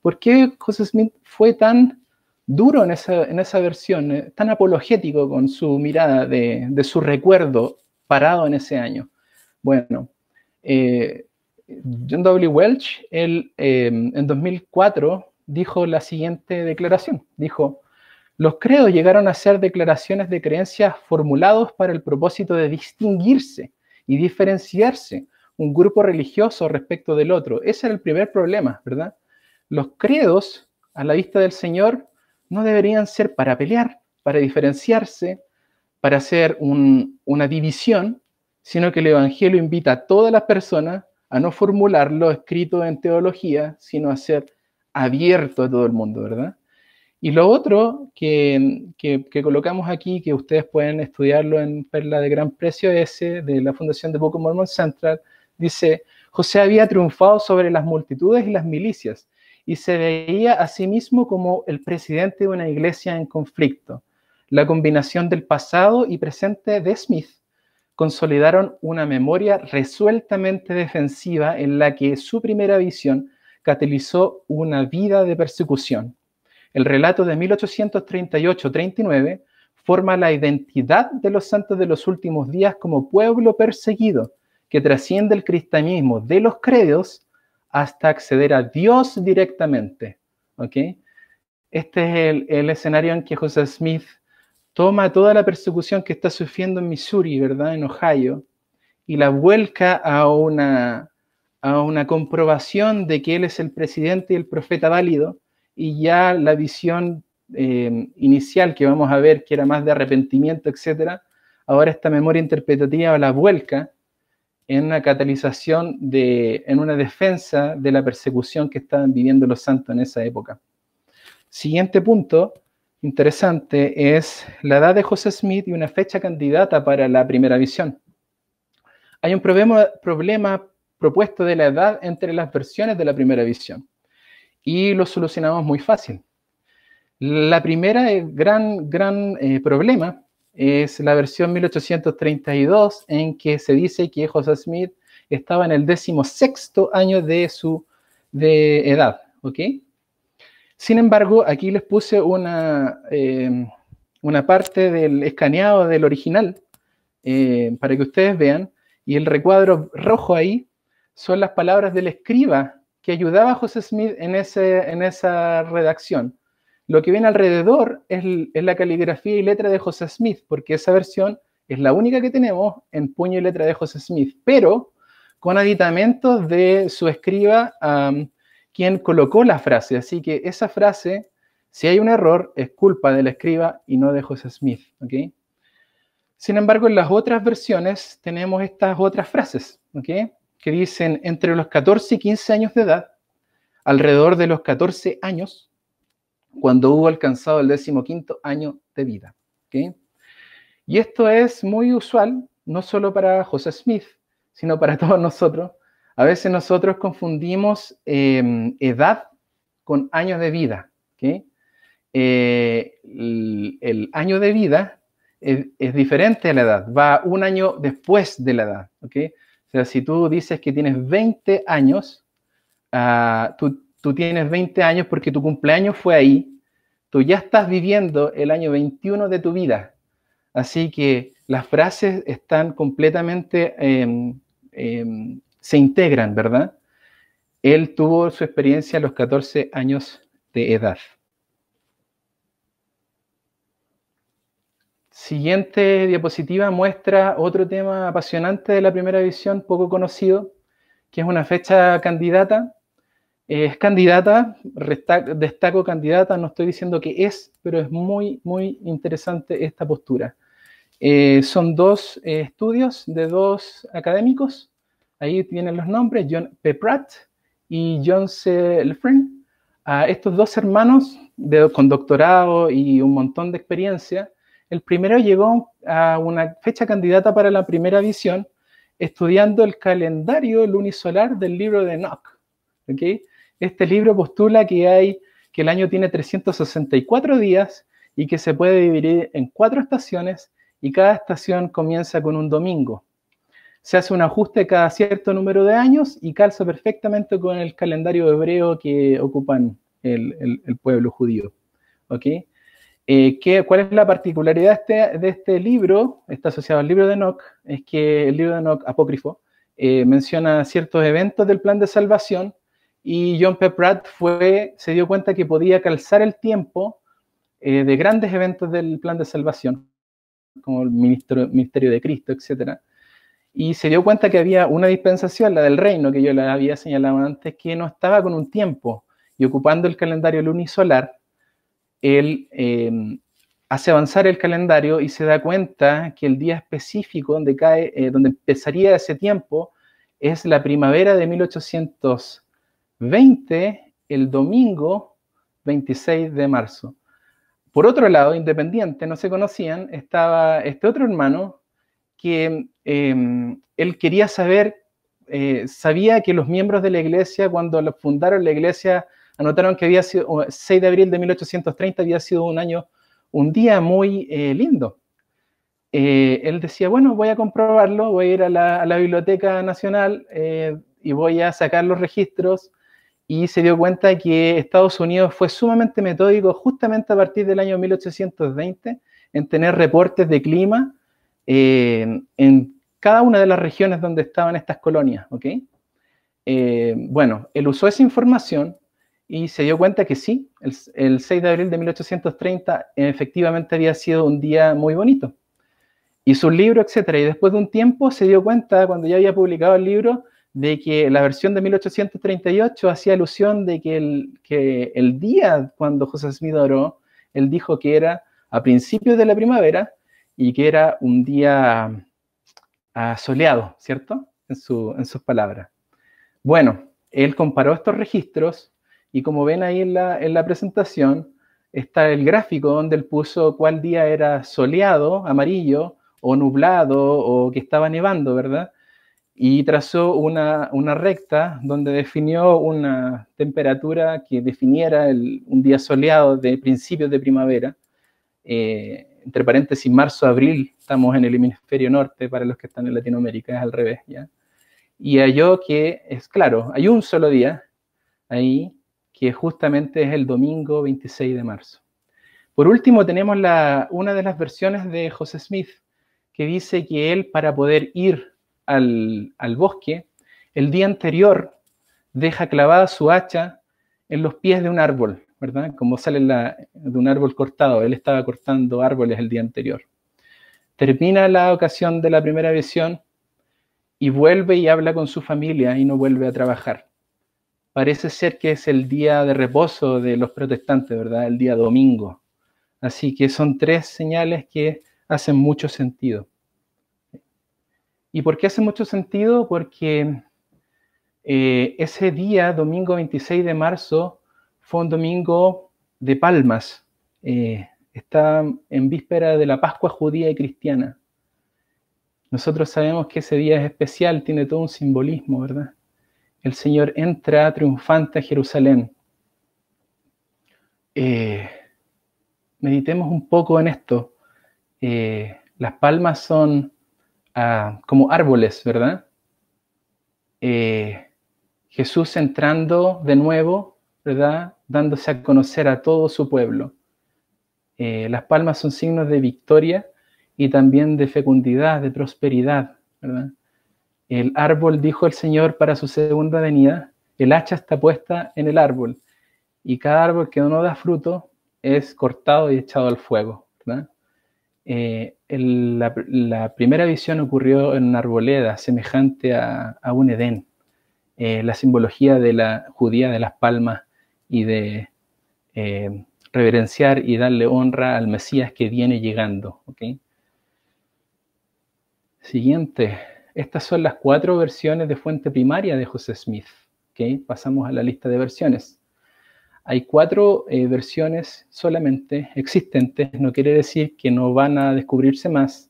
¿Por qué José Smith fue tan duro en esa, versión, eh, tan apologético con su mirada de su recuerdo parado en ese año? Bueno, eh, John W. Welch, él, em, en 2004 dijo la siguiente declaración. Dijo, los credos llegaron a ser declaraciones de creencias formulados para el propósito de distinguirse y diferenciarse un grupo religioso respecto del otro. Ese era el primer problema, ¿verdad? Los credos, a la vista del Señor, no deberían ser para pelear, para diferenciarse, para hacer una división, sino que el Evangelio invita a todas las personas a no formular lo escrito en teología, sino a ser abierto a todo el mundo, ¿verdad? Y lo otro que, colocamos aquí, que ustedes pueden estudiarlo en Perla de Gran Precio S, de la Fundación de Book of Mormon Central, dice, José había triunfado sobre las multitudes y las milicias, y se veía a sí mismo como el presidente de una iglesia en conflicto. La combinación del pasado y presente de Smith consolidaron una memoria resueltamente defensiva en la que su primera visión catalizó una vida de persecución. El relato de 1838-39 forma la identidad de los santos de los últimos días como pueblo perseguido, que trasciende el cristianismo de los credos hasta acceder a Dios directamente. Este es el, escenario en que Joseph Smith toma toda la persecución que está sufriendo en Missouri, ¿verdad? En Ohio, y la vuelca a una, a una comprobación de que él es el presidente y el profeta válido, y ya la visión eh, inicial que vamos a ver, que era más de arrepentimiento, etcétera, ahora esta memoria interpretativa la vuelca en una catalización de, en una defensa de la persecución que estaban viviendo los santos en esa época. Siguiente punto, interesante es la edad de José Smith y una fecha candidata para la primera visión. Hay un problema, propuesto de la edad entre las versiones de la primera visión y lo solucionamos muy fácil. La primera eh, gran, gran eh, problema es la versión 1832 en que se dice que José Smith estaba en el décimo año de su de edad, ¿ok? Sin embargo, aquí les puse una, eh, una parte del escaneado del original eh, para que ustedes vean. Y el recuadro rojo ahí son las palabras del escriba que ayudaba a José Smith en, ese, en esa redacción. Lo que viene alrededor es, la caligrafía y letra de José Smith, porque esa versión es la única que tenemos en puño y letra de José Smith, pero con aditamentos de su escriba quien colocó la frase. Así que esa frase, si hay un error, es culpa del escriba y no de José Smith. Sin embargo, en las otras versiones tenemos estas otras frases que dicen entre los 14 y 15 años de edad, alrededor de los 14 años, cuando hubo alcanzado el quinto año de vida. Y esto es muy usual, no solo para José Smith, sino para todos nosotros, a veces nosotros confundimos em, edad con años de vida. Eh, el, año de vida es, diferente a la edad, va un año después de la edad. O sea, si tú dices que tienes 20 años, ah, tú, tienes 20 años porque tu cumpleaños fue ahí, tú ya estás viviendo el año 21 de tu vida. Así que las frases están completamente em, em, se integran, ¿verdad? Él tuvo su experiencia a los 14 años de edad. Siguiente diapositiva muestra otro tema apasionante de la primera visión, poco conocido, que es una fecha candidata. Es candidata, destaco candidata, no estoy diciendo que es, pero es muy, muy interesante esta postura. Eh, son dos eh, estudios de dos académicos Ahí tienen los nombres, John P. Pratt y John C. Lefren. estos dos hermanos con doctorado y un montón de experiencia, el primero llegó a una fecha candidata para la primera visión estudiando el calendario lunisolar del libro de Nock. Este libro postula que, hay, que el año tiene 364 días y que se puede dividir en cuatro estaciones y cada estación comienza con un domingo se hace un ajuste cada cierto número de años y calza perfectamente con el calendario hebreo que ocupan el, pueblo judío. ¿Ok? Eh, ¿Cuál es la particularidad este, de este libro? Está asociado al libro de Enoch, es que el libro de Enoch, apócrifo, eh, menciona ciertos eventos del plan de salvación y John P. Pratt fue, se dio cuenta que podía calzar el tiempo eh, de grandes eventos del plan de salvación, como el ministerio de Cristo, etcétera, y se dio cuenta que había una dispensación, la del reino, que yo la había señalado antes, que no estaba con un tiempo y ocupando el calendario lunisolar, él em, hace avanzar el calendario y se da cuenta que el día específico donde, cae, eh, donde empezaría ese tiempo es la primavera de 1820, el domingo 26 de marzo. Por otro lado, independiente, no se conocían, estaba este otro hermano que em, él quería saber, eh, sabía que los miembros de la iglesia, cuando fundaron la iglesia, anotaron que había sido, 6 de abril de 1830 había sido un año, un día muy eh, lindo. Eh, él decía, bueno, voy a comprobarlo, voy a ir a la, a la Biblioteca Nacional y voy a sacar los registros. Y se dio cuenta que Estados Unidos fue sumamente metódico justamente a partir del año 1820 en tener reportes de clima eh, en cada una de las regiones donde estaban estas colonias, ¿ok? Eh, bueno, él usó esa información y se dio cuenta que sí, el, 6 de abril de 1830 efectivamente había sido un día muy bonito. Y su libro, etcétera. Y después de un tiempo se dio cuenta, cuando ya había publicado el libro, de que la versión de 1838 hacía alusión de que el, que el día cuando José Smith oró, él dijo que era a principios de la primavera, y que era un día ah, soleado, ¿cierto? En, su, en sus palabras. Bueno, él comparó estos registros y como ven ahí en la, presentación, está el gráfico donde él puso cuál día era soleado, amarillo, o nublado, o que estaba nevando, ¿verdad? Y trazó una, recta donde definió una temperatura que definiera un día soleado de principios de primavera. Eh, entre paréntesis, marzo-abril, estamos en el hemisferio norte, para los que están en Latinoamérica, es al revés, ¿ya? Y halló que, es claro, hay un solo día ahí, que justamente es el domingo 26 de marzo. Por último, tenemos la, una de las versiones de José Smith, que dice que él, para poder ir al bosque, el día anterior deja clavada su hacha en los pies de un árbol ¿verdad? Como sale de un árbol cortado, él estaba cortando árboles el día anterior. Termina la ocasión de la primera visión y vuelve y habla con su familia y no vuelve a trabajar. Parece ser que es el día de reposo de los protestantes, ¿verdad? El día domingo. Así que son tres señales que hacen mucho sentido. ¿Y por qué hace mucho sentido? Porque eh, ese día, domingo 26 de marzo, fue un domingo de palmas. Eh, está en víspera de la Pascua judía y cristiana. Nosotros sabemos que ese día es especial, tiene todo un simbolismo, ¿verdad? El Señor entra triunfante a Jerusalén. Eh, meditemos un poco en esto. Eh, las palmas son ah, como árboles, ¿verdad? Jesús entrando de nuevo Dándose a conocer a todo su pueblo. Eh, las palmas son signos de victoria y también de fecundidad, de prosperidad, El árbol, dijo el Señor, para su segunda venida, el hacha está puesta en el árbol y cada árbol que no da fruto es cortado y echado al fuego, eh, la, primera visión ocurrió en una arboleda semejante a, un Edén. Eh, la simbología de la judía de las palmas y de eh, reverenciar y darle honra al Mesías que viene llegando. ¿okay? Siguiente, estas son las cuatro versiones de fuente primaria de José Smith. ¿okay? Pasamos a la lista de versiones. Hay cuatro eh, versiones solamente existentes, no quiere decir que no van a descubrirse más.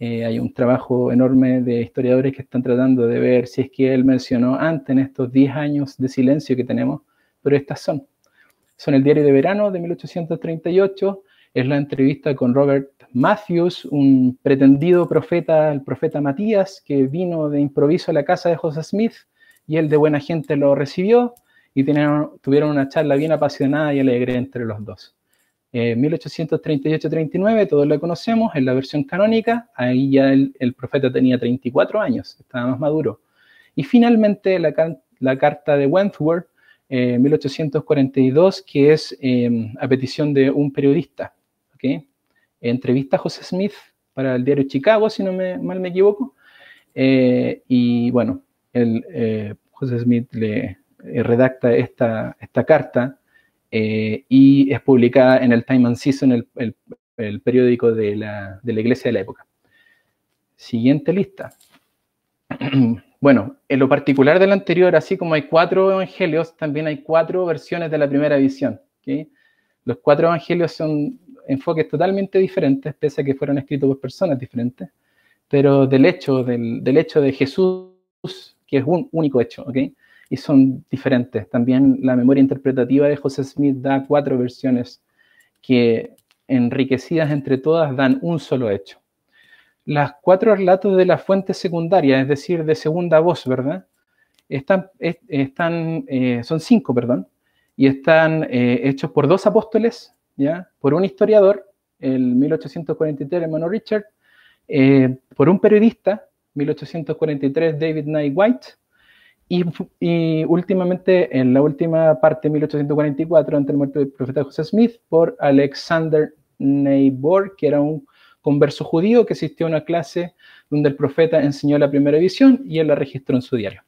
Eh, hay un trabajo enorme de historiadores que están tratando de ver si es que él mencionó antes en estos 10 años de silencio que tenemos pero estas son. Son el diario de verano de 1838, es la entrevista con Robert Matthews, un pretendido profeta, el profeta Matías, que vino de improviso a la casa de José Smith y él de buena gente lo recibió y tuvieron, una charla bien apasionada y alegre entre los dos. Eh, 1838-39, todos lo conocemos, en la versión canónica, ahí ya el, profeta tenía 34 años, estaba más maduro. Y finalmente la carta de Wentworth, 1842, eh, que es em, a petición de un periodista. Entrevista a José Smith para el diario Chicago, si no mal me equivoco. Eh, y bueno, eh, José Smith le redacta esta, esta carta y es publicada en el Time and Season, el, el, periódico de la, de la iglesia de la época. Siguiente lista. Bueno, en lo particular del anterior, así como hay cuatro evangelios, también hay cuatro versiones de la primera visión. Los cuatro evangelios son enfoques totalmente diferentes, pese a que fueron escritos por personas diferentes, pero del hecho, del, hecho de Jesús, que es un único hecho, y son diferentes. También la memoria interpretativa de José Smith da cuatro versiones que enriquecidas entre todas dan un solo hecho las cuatro relatos de la fuente secundaria, es decir, de segunda voz, ¿verdad? Están, están eh, son cinco, perdón, y están eh, hechos por dos apóstoles, ¿ya? Por un historiador, el 1843, hermano Richard, eh, por un periodista, 1843, David Knight White, y, últimamente, en la última parte, 1844, ante el muerte del profeta José Smith, por Alexander neibor que era un con verso judío que existió una clase donde el profeta enseñó la primera visión y él la registró en su diario.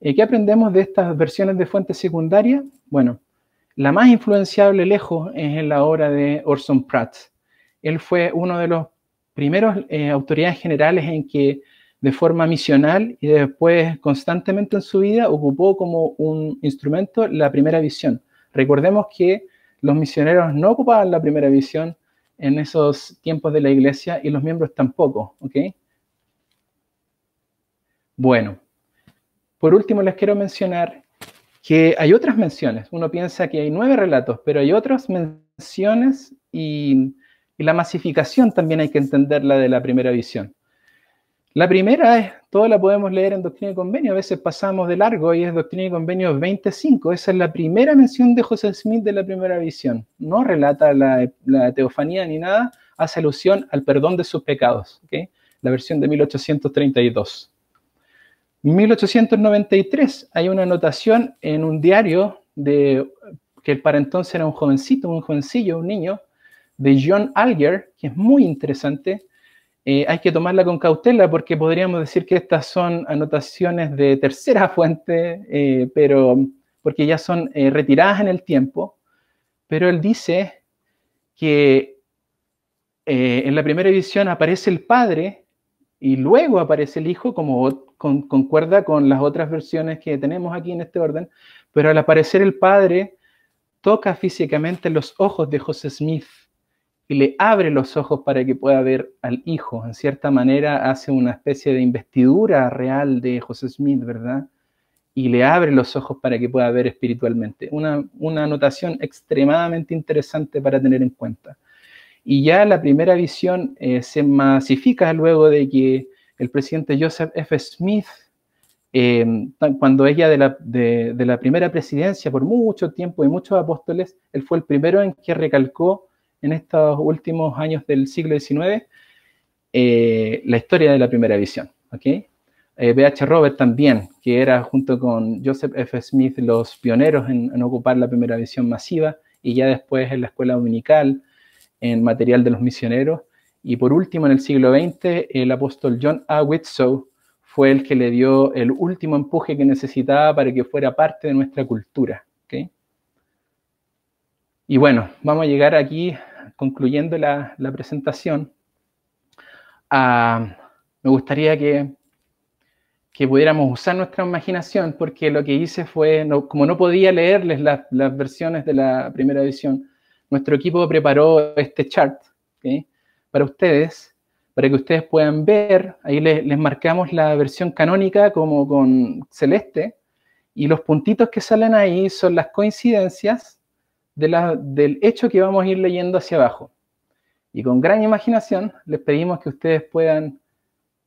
Eh, ¿Qué aprendemos de estas versiones de fuente secundaria? Bueno, la más influenciable lejos es en la obra de Orson Pratt. Él fue uno de los primeros eh, autoridades generales en que de forma misional y después constantemente en su vida ocupó como un instrumento la primera visión. Recordemos que los misioneros no ocupaban la primera visión, en esos tiempos de la iglesia y los miembros tampoco, ¿ok? Bueno, por último les quiero mencionar que hay otras menciones. Uno piensa que hay nueve relatos, pero hay otras menciones y, y la masificación también hay que entenderla de la primera visión. La primera es, toda la podemos leer en Doctrina y Convenio, a veces pasamos de largo y es Doctrina y Convenio 25. Esa es la primera mención de José Smith de la primera visión. No relata la, teofanía ni nada, hace alusión al perdón de sus pecados. La versión de 1832. 1893 hay una anotación en un diario de que para entonces era un jovencito, un jovencillo, un niño, de John Alger, que es muy interesante eh, hay que tomarla con cautela porque podríamos decir que estas son anotaciones de tercera fuente, eh, pero porque ya son eh, retiradas en el tiempo, pero él dice que en la primera edición aparece el Padre y luego aparece el Hijo, como concuerda con las otras versiones que tenemos aquí en este orden, pero al aparecer el Padre toca físicamente los ojos de José Smith le abre los ojos para que pueda ver al hijo. En cierta manera hace una especie de investidura real de José Smith, ¿verdad? Y le abre los ojos para que pueda ver espiritualmente. Una, anotación extremadamente interesante para tener en cuenta. Y ya la primera visión eh, se masifica luego de que el presidente Joseph F. Smith, eh, cuando ella de la, de la primera presidencia, por mucho tiempo y muchos apóstoles, él fue el primero en que recalcó en estos últimos años del siglo XIX eh, la historia de la primera visión. ¿okay? B.H. Eh, Robert también, que era junto con Joseph F. Smith los pioneros en, ocupar la primera visión masiva, y ya después en la escuela dominical, en material de los misioneros, y por último en el siglo XX, el apóstol John A. Whitsoe fue el que le dio el último empuje que necesitaba para que fuera parte de nuestra cultura. ¿okay? Y bueno, vamos a llegar aquí concluyendo la, presentación, ah, me gustaría que, pudiéramos usar nuestra imaginación, porque lo que hice fue, como no podía leerles las versiones de la primera edición, nuestro equipo preparó este chart para ustedes, para que ustedes puedan ver, ahí les, les marcamos la versión canónica como con celeste, y los puntitos que salen ahí son las coincidencias del hecho que vamos a ir leyendo hacia abajo. Y con gran imaginación les pedimos que ustedes puedan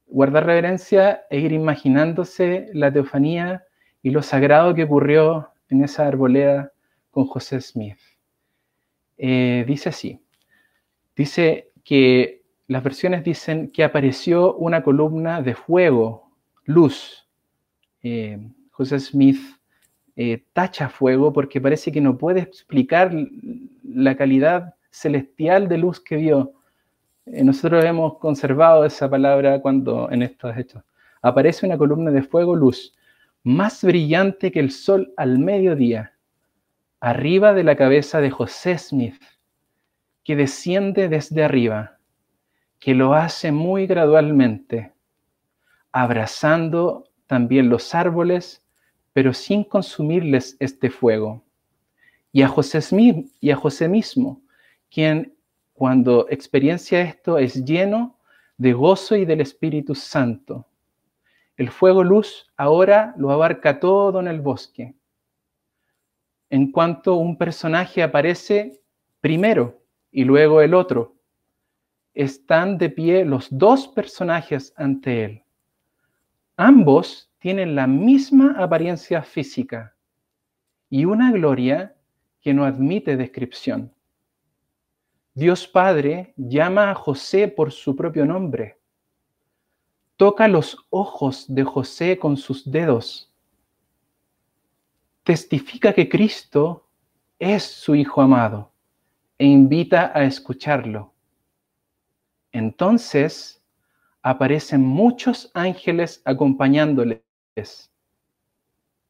guardar reverencia e ir imaginándose la teofanía y lo sagrado que ocurrió en esa arboleda con José Smith. Eh, dice así, dice que las versiones dicen que apareció una columna de fuego, luz. Eh, José Smith eh, tacha fuego porque parece que no puede explicar la calidad celestial de luz que vio. Eh, nosotros hemos conservado esa palabra cuando en estos hechos. Aparece una columna de fuego, luz, más brillante que el sol al mediodía, arriba de la cabeza de José Smith, que desciende desde arriba, que lo hace muy gradualmente, abrazando también los árboles, pero sin consumirles este fuego. Y a José, y a José mismo, quien cuando experiencia esto es lleno de gozo y del Espíritu Santo. El fuego luz ahora lo abarca todo en el bosque. En cuanto un personaje aparece primero y luego el otro, están de pie los dos personajes ante él. Ambos tienen la misma apariencia física y una gloria que no admite descripción. Dios Padre llama a José por su propio nombre. Toca los ojos de José con sus dedos. Testifica que Cristo es su Hijo amado e invita a escucharlo. Entonces aparecen muchos ángeles acompañándole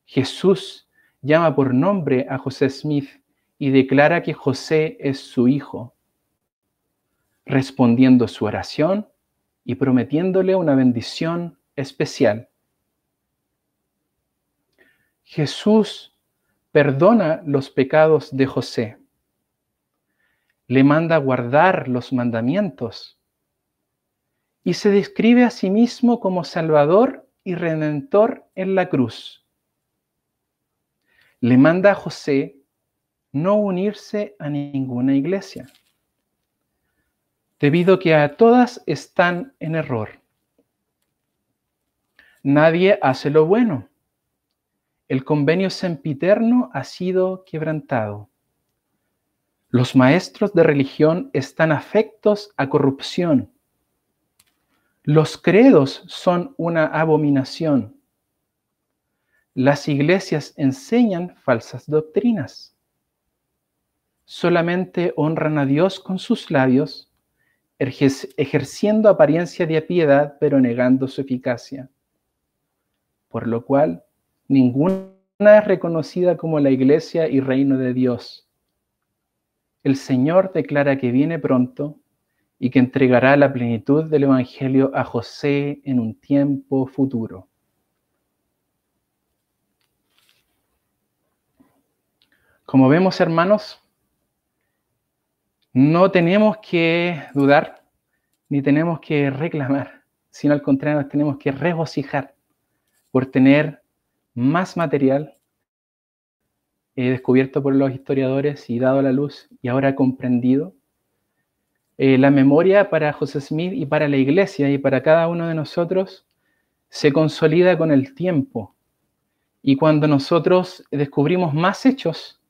Jesús llama por nombre a José Smith y declara que José es su hijo, respondiendo su oración y prometiéndole una bendición especial. Jesús perdona los pecados de José, le manda guardar los mandamientos y se describe a sí mismo como Salvador y redentor en la cruz. Le manda a José no unirse a ninguna iglesia, debido que a todas están en error. Nadie hace lo bueno. El convenio sempiterno ha sido quebrantado. Los maestros de religión están afectos a corrupción los credos son una abominación. Las iglesias enseñan falsas doctrinas. Solamente honran a Dios con sus labios, ejerciendo apariencia de piedad, pero negando su eficacia. Por lo cual, ninguna es reconocida como la iglesia y reino de Dios. El Señor declara que viene pronto y que entregará la plenitud del Evangelio a José en un tiempo futuro. Como vemos, hermanos, no tenemos que dudar ni tenemos que reclamar, sino al contrario, nos tenemos que regocijar por tener más material eh, descubierto por los historiadores y dado a la luz y ahora comprendido eh, la memoria para José Smith y para la iglesia y para cada uno de nosotros se consolida con el tiempo. Y cuando nosotros descubrimos más hechos,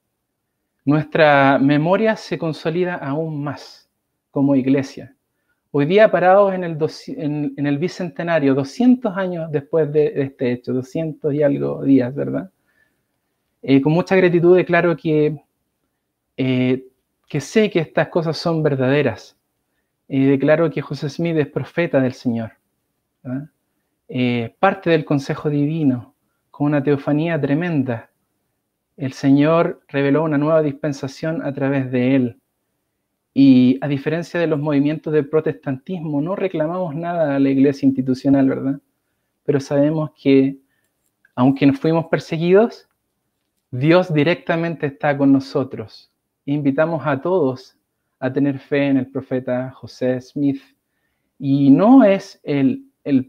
nuestra memoria se consolida aún más como iglesia. Hoy día parados en el, bicentenario, 200 años después de, este hecho, 200 y algo días, ¿verdad? Eh, con mucha gratitud declaro que, eh, que sé que estas cosas son verdaderas y declaro que José Smith es profeta del Señor, eh, parte del consejo divino, con una teofanía tremenda. El Señor reveló una nueva dispensación a través de él. Y a diferencia de los movimientos de protestantismo, no reclamamos nada a la iglesia institucional, ¿verdad? Pero sabemos que, aunque nos fuimos perseguidos, Dios directamente está con nosotros. Invitamos a todos a tener fe en el profeta José Smith. Y no es el,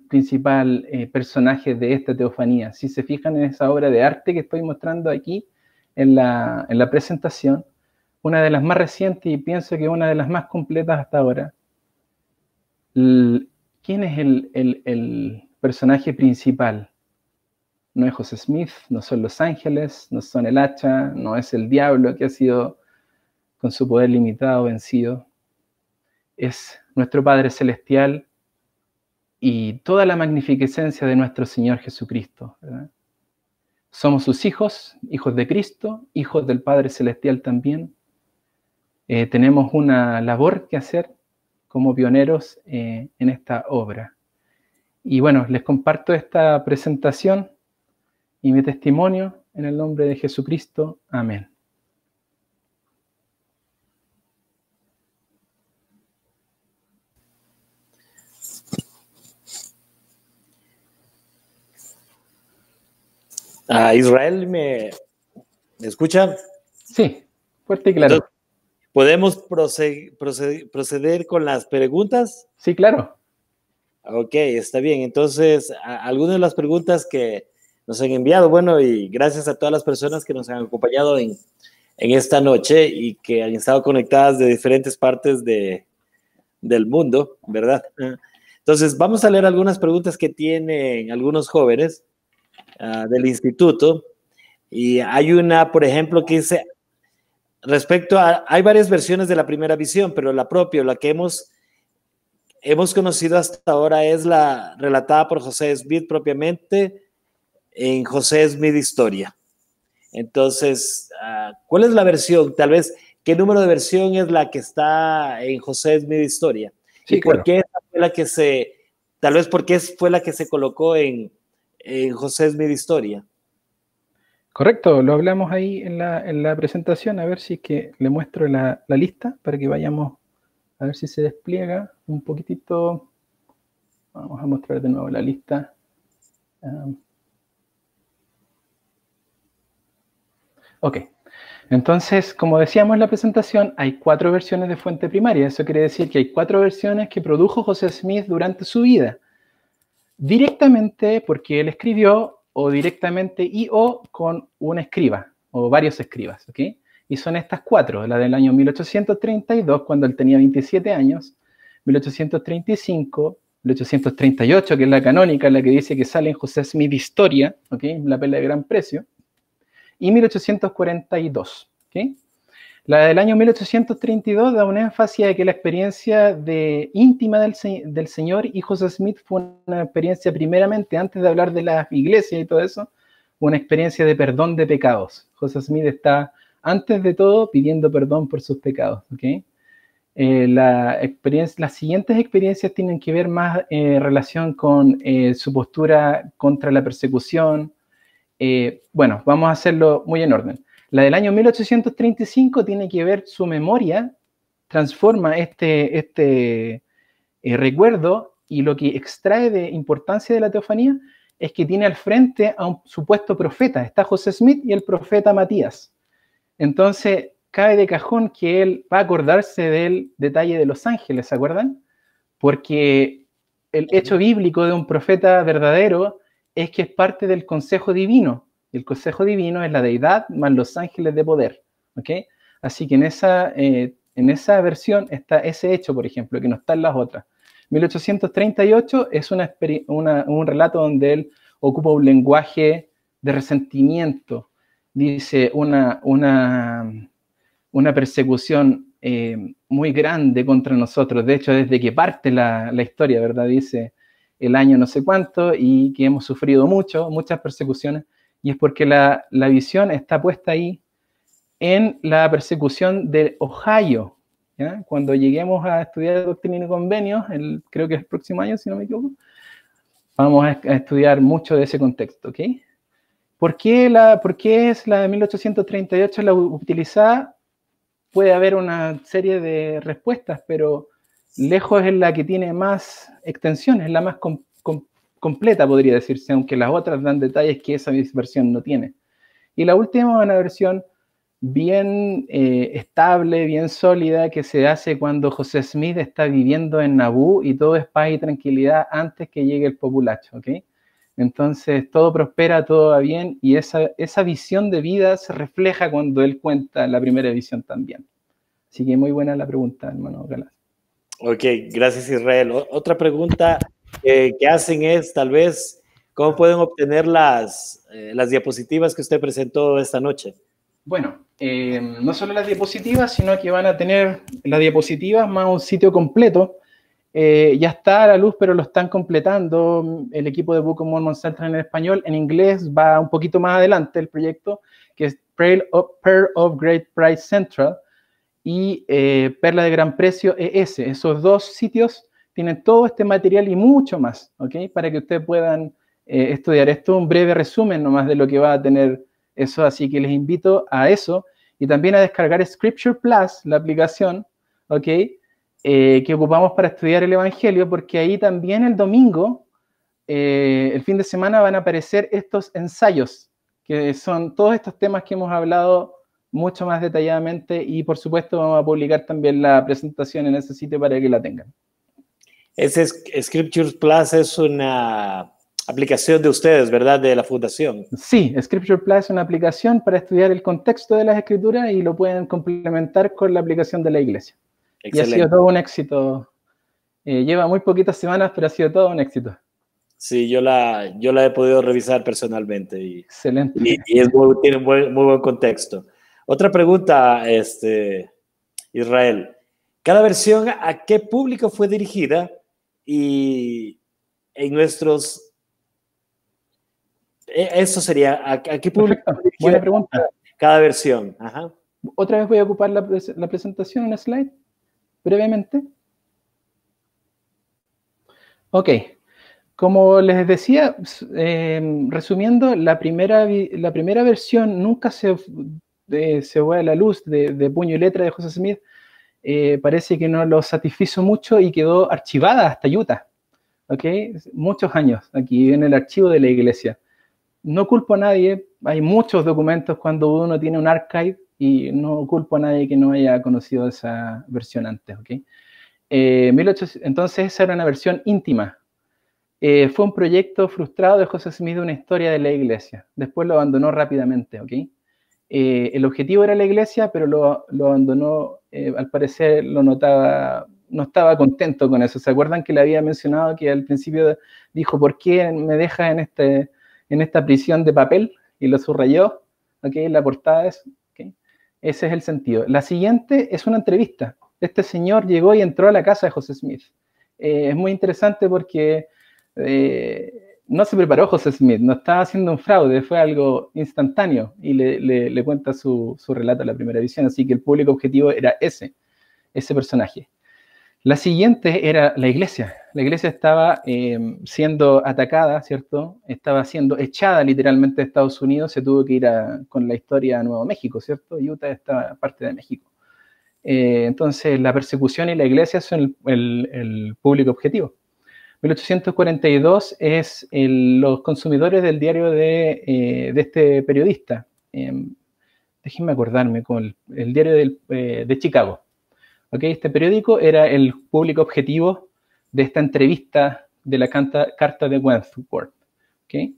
principal eh, personaje de esta teofanía. Si se fijan en esa obra de arte que estoy mostrando aquí en la, presentación, una de las más recientes y pienso que una de las más completas hasta ahora. ¿Quién es el, el personaje principal? No es José Smith, no son los ángeles, no son el hacha, no es el diablo que ha sido con su poder limitado, vencido, es nuestro Padre Celestial y toda la magnificencia de nuestro Señor Jesucristo. Somos sus hijos, hijos de Cristo, hijos del Padre Celestial también. Eh, tenemos una labor que hacer como pioneros eh, en esta obra. Y bueno, les comparto esta presentación y mi testimonio en el nombre de Jesucristo. Amén. Israel me escucha. Sí, fuerte y claro. ¿Podemos proceder con las preguntas? Sí, claro. Ok, está bien. Entonces, algunas de las preguntas que nos han enviado, bueno, y gracias a todas las personas que nos han acompañado en, esta noche y que han estado conectadas de diferentes partes de, del mundo, ¿verdad? Entonces, vamos a leer algunas preguntas que tienen algunos jóvenes Ah, del instituto. Y hay una, por ejemplo, que dice, respecto a, hay varias versiones de la primera visión, pero la propia, la que hemos, hemos conocido hasta ahora es la relatada por José Smith propiamente en José Smith Historia. Entonces, ah, ¿cuál es la versión? Tal vez, ¿qué número de versión es la que está en José Smith Historia? Sí, ¿Y claro. por qué fue la que se, tal vez porque fue la que se colocó en, eh, José Smith Historia. Correcto, lo hablamos ahí en la, presentación, a ver si es que le muestro la, lista para que vayamos a ver si se despliega un poquitito. Vamos a mostrar de nuevo la lista. ok, entonces, como decíamos en la presentación, hay cuatro versiones de fuente primaria. Eso quiere decir que hay cuatro versiones que produjo José Smith durante su vida directamente porque él escribió o directamente y o con un escriba o varios escribas, ¿ok? Y son estas cuatro, la del año 1832, cuando él tenía 27 años, 1835, 1838, que es la canónica, la que dice que sale en José Smith Historia, ¿ok? La pela de gran precio, y 1842, ¿ok? La del año 1832 da un énfasis a que la experiencia de, íntima del, señor y José Smith fue una experiencia primeramente, antes de hablar de la iglesia y todo eso, una experiencia de perdón de pecados. José Smith está, antes de todo, pidiendo perdón por sus pecados. ¿okay? Eh, la las siguientes experiencias tienen que ver más en eh, relación con eh, su postura contra la persecución. bueno, vamos a hacerlo muy en orden. La del año 1835 tiene que ver su memoria, transforma este, este eh, recuerdo y lo que extrae de importancia de la teofanía es que tiene al frente a un supuesto profeta. Está José Smith y el profeta Matías. Entonces, cae de cajón que él va a acordarse del detalle de los ángeles, ¿se acuerdan? Porque el hecho bíblico de un profeta verdadero es que es parte del consejo divino el consejo divino es la deidad más los ángeles de poder. ¿okay? Así que en esa, eh, en esa versión está ese hecho, por ejemplo, que no está en las otras. 1838 es una, un relato donde él ocupa un lenguaje de resentimiento. Dice una, una, una persecución eh, muy grande contra nosotros. De hecho, desde que parte la, la historia, ¿verdad? Dice el año no sé cuánto y que hemos sufrido mucho, muchas persecuciones y es porque la, la visión está puesta ahí en la persecución de Ohio. Cuando lleguemos a estudiar doctrina y convenios, el, creo que es el próximo año, si no me equivoco, vamos a, estudiar mucho de ese contexto. ¿Por qué, la, ¿Por qué es la de 1838 la utilizada? Puede haber una serie de respuestas, pero lejos es la que tiene más extensiones, es la más, completa, podría decirse, aunque las otras dan detalles que esa versión no tiene. Y la última es una versión bien eh, estable, bien sólida, que se hace cuando José Smith está viviendo en Nabú y todo es paz y tranquilidad antes que llegue el populacho, ¿ok? Entonces todo prospera, todo va bien y esa, esa visión de vida se refleja cuando él cuenta la primera visión también. Así que muy buena la pregunta, hermano Galán. Ok, gracias Israel. otra pregunta ¿Qué que hacen es tal vez cómo pueden obtener las, eh, las diapositivas que usted presentó esta noche. Bueno, eh, no solo las diapositivas, sino que van a tener las diapositivas más un sitio completo. Eh, ya está a la luz, pero lo están completando el equipo de Book of Mormon Central en español. En inglés va un poquito más adelante el proyecto, que es Pearl of, Great Price Central y Perla de Gran Precio ES. Esos dos sitios tienen todo este material y mucho más, ¿ok? Para que ustedes puedan eh, estudiar. Esto un breve resumen nomás de lo que va a tener eso, así que les invito a eso y también a descargar Scripture Plus, la aplicación, ¿ok? Eh, que ocupamos para estudiar el Evangelio, porque ahí también el domingo, eh, el fin de semana, van a aparecer estos ensayos, que son todos estos temas que hemos hablado mucho más detalladamente y por supuesto vamos a publicar también la presentación en ese sitio para que la tengan. Ese Scripture Plus es una aplicación de ustedes, ¿verdad? De la fundación. Sí, Scripture Plus es una aplicación para estudiar el contexto de las escrituras y lo pueden complementar con la aplicación de la iglesia. Y ha sido todo un éxito. Eh, lleva muy poquitas semanas, pero ha sido todo un éxito. Sí, yo la, yo la he podido revisar personalmente. Y, Excelente. Y, tiene muy, muy, buen contexto. Otra pregunta, este, Israel. ¿Cada versión a qué público fue dirigida y en nuestros... E, eso sería, aquí pregunta. Cada versión. Otra vez voy a ocupar la, presentación, una slide, brevemente. Ok. Como les decía, em, resumiendo, la primera, la primera versión nunca se, eh, se fue a la luz de, de puño y letra de José Smith eh, parece que no lo satisfizo mucho y quedó archivada hasta Utah. ¿Ok? Muchos años aquí en el archivo de la iglesia. No culpo a nadie, hay muchos documentos cuando uno tiene un archive y no culpo a nadie que no haya conocido esa versión antes. ¿Ok? Eh, entonces esa era una versión íntima. Eh, fue un proyecto frustrado de José Smith de una historia de la iglesia. Después lo abandonó rápidamente, ¿ok? Eh, el objetivo era la iglesia, pero lo, abandonó, eh, al parecer lo notaba, no estaba contento con eso. ¿Se acuerdan que le había mencionado que al principio dijo, ¿por qué me deja en, este, en esta prisión de papel? Y lo subrayó, ¿ok? La portada es, Ese es el sentido. La siguiente es una entrevista. Este señor llegó y entró a la casa de José Smith. Eh, es muy interesante porque no se preparó José Smith, no estaba haciendo un fraude, fue algo instantáneo y le, cuenta su, relato a la primera visión. Así que el público objetivo era ese, ese personaje. La siguiente era la iglesia. La iglesia estaba em, siendo atacada, ¿cierto? Estaba siendo echada literalmente de Estados Unidos, se tuvo que ir con la historia a Nuevo México, ¿cierto? Y Utah está parte de México. Eh, entonces, la persecución y la iglesia son el público objetivo. 1842 es los consumidores del diario de, eh, este periodista. Em, déjenme acordarme, con el, diario eh, de Chicago. ¿Okay? Este periódico era el público objetivo de esta entrevista de la carta de Wentworth. ¿Okay?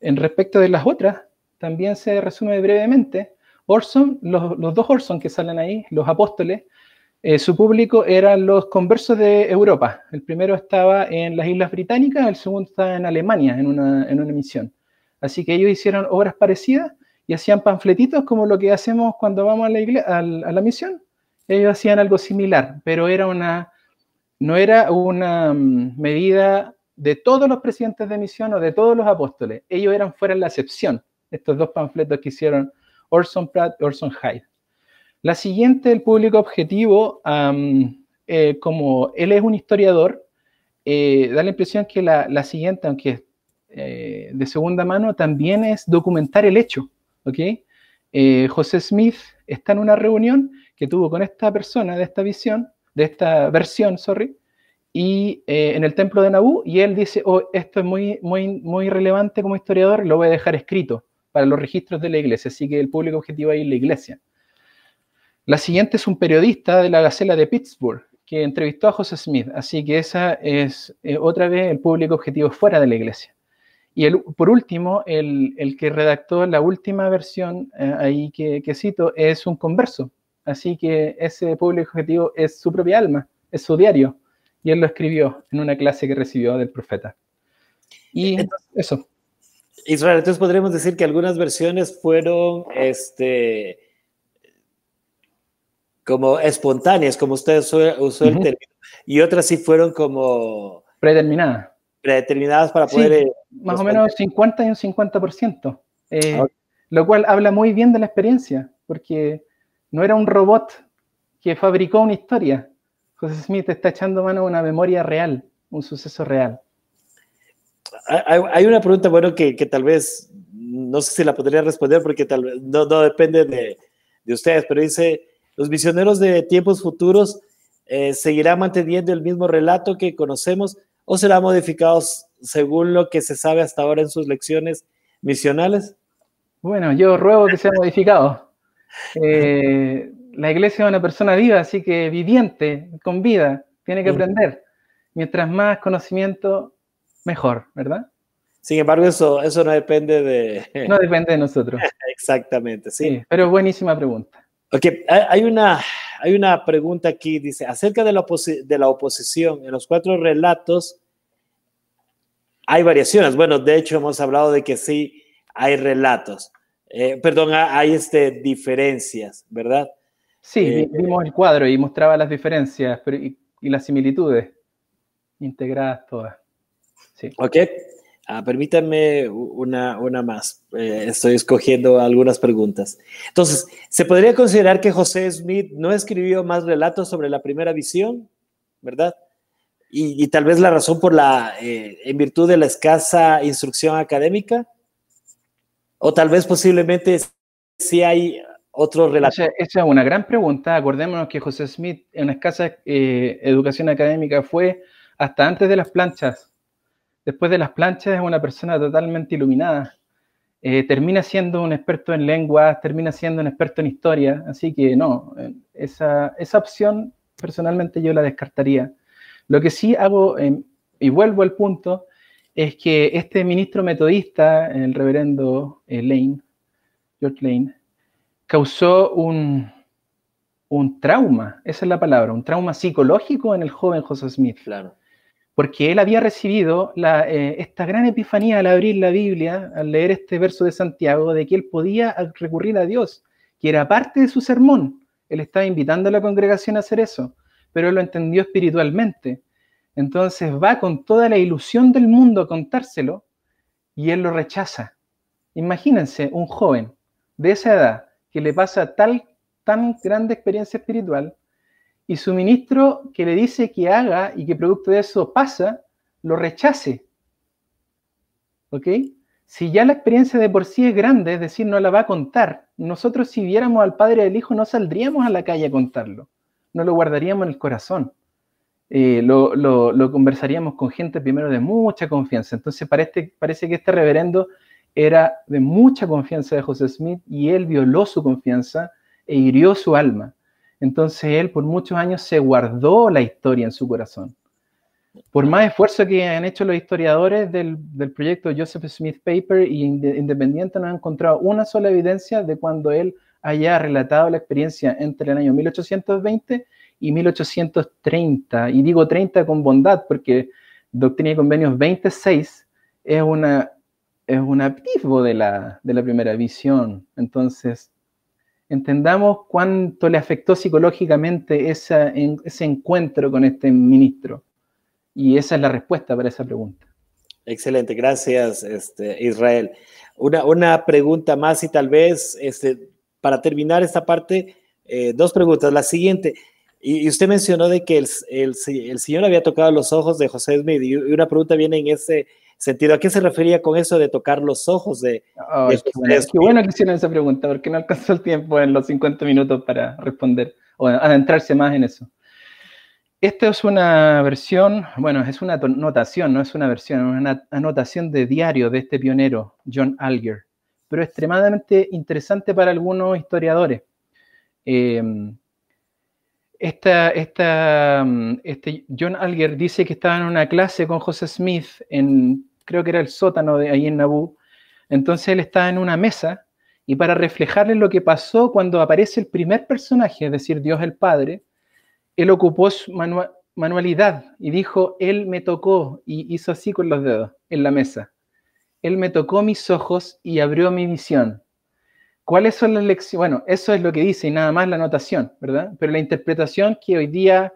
En respecto de las otras, también se resume brevemente. Orson, los, los dos Orson que salen ahí, los apóstoles, eh, su público eran los conversos de Europa. El primero estaba en las Islas Británicas, el segundo estaba en Alemania, en una, misión. Así que ellos hicieron obras parecidas y hacían panfletitos como lo que hacemos cuando vamos a la, a la misión. Ellos hacían algo similar, pero era una, no era una mm, medida de todos los presidentes de misión o de todos los apóstoles. Ellos eran fuera de la excepción, estos dos panfletos que hicieron Orson Pratt y Orson Hyde. La siguiente, el público objetivo, eh, como él es un historiador, eh, da la impresión que la, siguiente, aunque es eh, de segunda mano, también es documentar el hecho. ¿okay? José Smith está en una reunión que tuvo con esta persona de esta visión, de esta versión, sorry, y en el templo de Nabú, y él dice, oh, esto es muy, muy, muy relevante como historiador, lo voy a dejar escrito para los registros de la iglesia, así que el público objetivo ahí es la iglesia. La siguiente es un periodista de la Gacela de Pittsburgh que entrevistó a José Smith, así que esa es eh, otra vez el público objetivo fuera de la iglesia. Y por último, el, que redactó la última versión eh, ahí que, cito es un converso, así que ese público objetivo es su propia alma, es su diario, y él lo escribió en una clase que recibió del profeta. Y eso. Israel, entonces podríamos decir que algunas versiones fueron este, como espontáneas, como usted usó, el término, y otras sí fueron como... Predeterminadas. Predeterminadas para poder... Eh, más o menos 50 y un 50%, eh, ah, lo cual habla muy bien de la experiencia, porque no era un robot que fabricó una historia. José Smith está echando mano a una memoria real, un suceso real. Hay, una pregunta, bueno, que, que, tal vez, no sé si la podría responder porque tal vez no, no depende de, de ustedes, pero dice, los visioneros de tiempos futuros eh, seguirán manteniendo el mismo relato que conocemos o serán modificados según lo que se sabe hasta ahora en sus lecciones misionales? Bueno, yo ruego que sea modificado. Eh, la iglesia es una persona viva, así que viviente, con vida, tiene que aprender. Mientras más conocimiento, mejor, ¿verdad? Sin embargo, eso, eso no depende de... No depende de nosotros. Exactamente, sí. sí pero buenísima pregunta. Ok, hay una, hay una pregunta aquí, dice, acerca de la, de la oposición, en los cuatro relatos hay variaciones. Bueno, de hecho hemos hablado de que sí hay relatos, eh, perdón, hay este, diferencias, ¿verdad? Sí, eh, vimos el cuadro y mostraba las diferencias y, las similitudes integradas todas. Sí. Ok, Ah, permítanme una, una más. Eh, estoy escogiendo algunas preguntas. Entonces, ¿se podría considerar que José Smith no escribió más relatos sobre la primera visión? ¿Verdad? Y, tal vez la razón por la, eh, en virtud de la escasa instrucción académica, o tal vez posiblemente si hay otro relatos. Esa, es una gran pregunta. Acordémonos que José Smith en una escasa eh, educación académica fue hasta antes de las planchas después de las planchas es una persona totalmente iluminada. Eh, termina siendo un experto en lenguas, termina siendo un experto en historia, así que no, eh, esa, esa opción personalmente yo la descartaría. Lo que sí hago, em, y vuelvo al punto, es que este ministro metodista, el reverendo eh, Lane, George Lane, causó un, un trauma, esa es la palabra, un trauma psicológico en el joven José Smith. Claro porque él había recibido eh, esta gran epifanía al abrir la Biblia, al leer este verso de Santiago, de que él podía recurrir a Dios, que era parte de su sermón. Él estaba invitando a la congregación a hacer eso, pero él lo entendió espiritualmente. Entonces va con toda la ilusión del mundo a contárselo y él lo rechaza. Imagínense un joven de esa edad que le pasa tal tan grande experiencia espiritual y su ministro que le dice que haga y que producto de eso pasa, lo rechace. ¿Ok? Si ya la experiencia de por sí es grande, es decir, no la va a contar, nosotros si viéramos al Padre del Hijo no saldríamos a la calle a contarlo, no lo guardaríamos en el corazón. Eh, lo, conversaríamos con gente primero de mucha confianza. Entonces parece, este, parece que este reverendo era de mucha confianza de José Smith y él violó su confianza e hirió su alma. Entonces él por muchos años se guardó la historia en su corazón. Por más esfuerzo que han hecho los historiadores del, proyecto Joseph Smith Paper y Independiente no han encontrado una sola evidencia de cuando él haya relatado la experiencia entre el año 1820 y 1830. Y digo 30 con bondad porque Doctrina y Convenios 26 es una es un atisbo de la, de la primera visión. Entonces, entendamos cuánto le afectó psicológicamente esa, ese encuentro con este ministro. Y esa es la respuesta para esa pregunta. Excelente, gracias este, Israel. Una, una, pregunta más y tal vez este, para terminar esta parte, eh, dos preguntas. La siguiente, y, usted mencionó de que el, el, el, Señor había tocado los ojos de José Smith y una pregunta viene en ese, sentido. ¿A qué se refería con eso de tocar los ojos de... qué, bueno, que hicieron esa pregunta, porque no alcanzó el tiempo en los 50 minutos para responder o adentrarse más en eso. Esta es una versión, bueno, es una anotación, no es una versión, es una anotación de diario de este pionero, John Alger, pero extremadamente interesante para algunos historiadores. Em, esta, esta, este John Alger dice que estaba en una clase con José Smith en creo que era el sótano de ahí en Nabú, Entonces él está en una mesa y para reflejarle lo que pasó cuando aparece el primer personaje, es decir, Dios el Padre, él ocupó su manualidad y dijo, Él me tocó y hizo así con los dedos en la mesa. Él me tocó mis ojos y abrió mi visión. ¿Cuáles son las lecciones? Bueno, eso es lo que dice y nada más la anotación, ¿verdad? Pero la interpretación que hoy día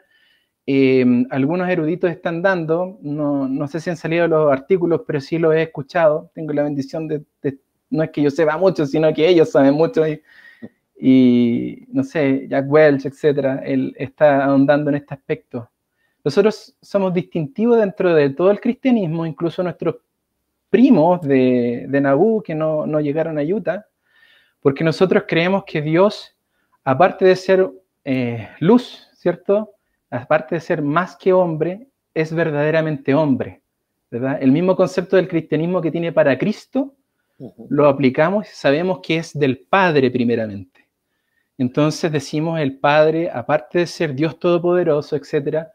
Em, algunos eruditos están dando, no, no, sé si han salido los artículos, pero sí los he escuchado, tengo la bendición de, no es que yo sepa mucho, sino que ellos saben mucho y, no sé, Jack Welch, etcétera, él está ahondando en este aspecto. Nosotros somos distintivos dentro de todo el cristianismo, incluso nuestros primos de, de Nabú que no, no llegaron a Utah, porque nosotros creemos que Dios, aparte de ser eh, luz, ¿cierto? aparte de ser más que hombre, es verdaderamente hombre. ¿verdad? El mismo concepto del cristianismo que tiene para Cristo, lo aplicamos y sabemos que es del Padre primeramente. Entonces decimos el Padre, aparte de ser Dios Todopoderoso, etc.,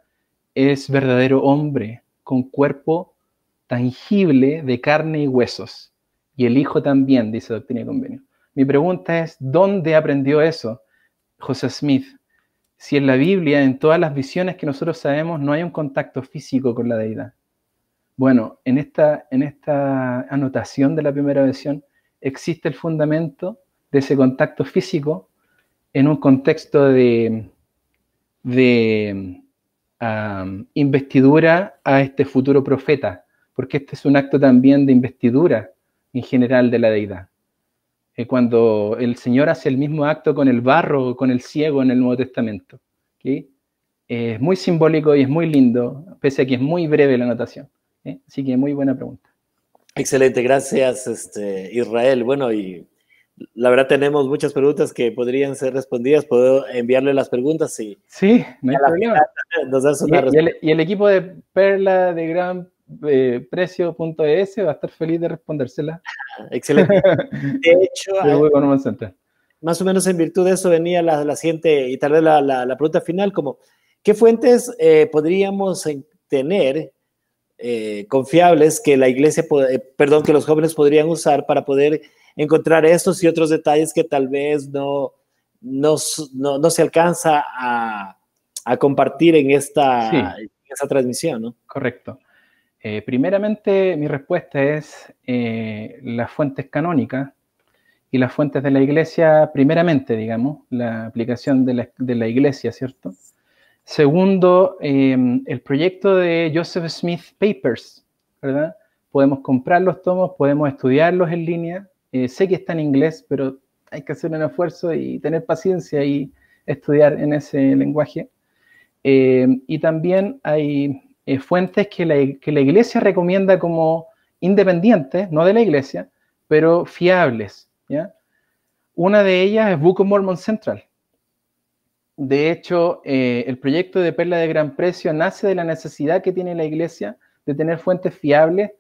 es verdadero hombre, con cuerpo tangible de carne y huesos. Y el Hijo también, dice Doctrina y Convenio. Mi pregunta es, ¿dónde aprendió eso José Smith? si en la Biblia, en todas las visiones que nosotros sabemos, no hay un contacto físico con la deidad? Bueno, en esta, en esta anotación de la primera versión existe el fundamento de ese contacto físico en un contexto de, investidura a este futuro profeta, porque este es un acto también de investidura en general de la deidad cuando el Señor hace el mismo acto con el barro, con el ciego en el Nuevo Testamento. es muy simbólico y es muy lindo, pese a que es muy breve la anotación. ¿eh? Así que muy buena pregunta. Excelente, gracias este, Israel. Bueno, y la verdad tenemos muchas preguntas que podrían ser respondidas. Puedo enviarle las preguntas y... Sí, no hay problema. y, el, equipo de Perla de Gran eh, precio.es va a estar feliz de respondérsela. Excelente. De hecho, más o menos en virtud de eso venía la, la siguiente y tal vez la, la, pregunta final, como, ¿qué fuentes eh, podríamos tener eh, confiables que la iglesia, perdón, que los jóvenes podrían usar para poder encontrar estos y otros detalles que tal vez no, no, no, se alcanza a, compartir en esta, transmisión, Correcto. Eh, primeramente, mi respuesta es eh, las fuentes canónicas y las fuentes de la iglesia, primeramente, digamos, la aplicación de la, iglesia, ¿cierto? Segundo, em, el proyecto de Joseph Smith Papers, ¿verdad? Podemos comprar los tomos, podemos estudiarlos en línea. Eh, sé que está en inglés, pero hay que hacer un esfuerzo y tener paciencia y estudiar en ese lenguaje. Em, y también hay eh, fuentes que la, iglesia recomienda como independientes, no de la iglesia, pero fiables. ¿ya? Una de ellas es Book of Mormon Central. De hecho, eh, el proyecto de Perla de Gran Precio nace de la necesidad que tiene la iglesia de tener fuentes fiables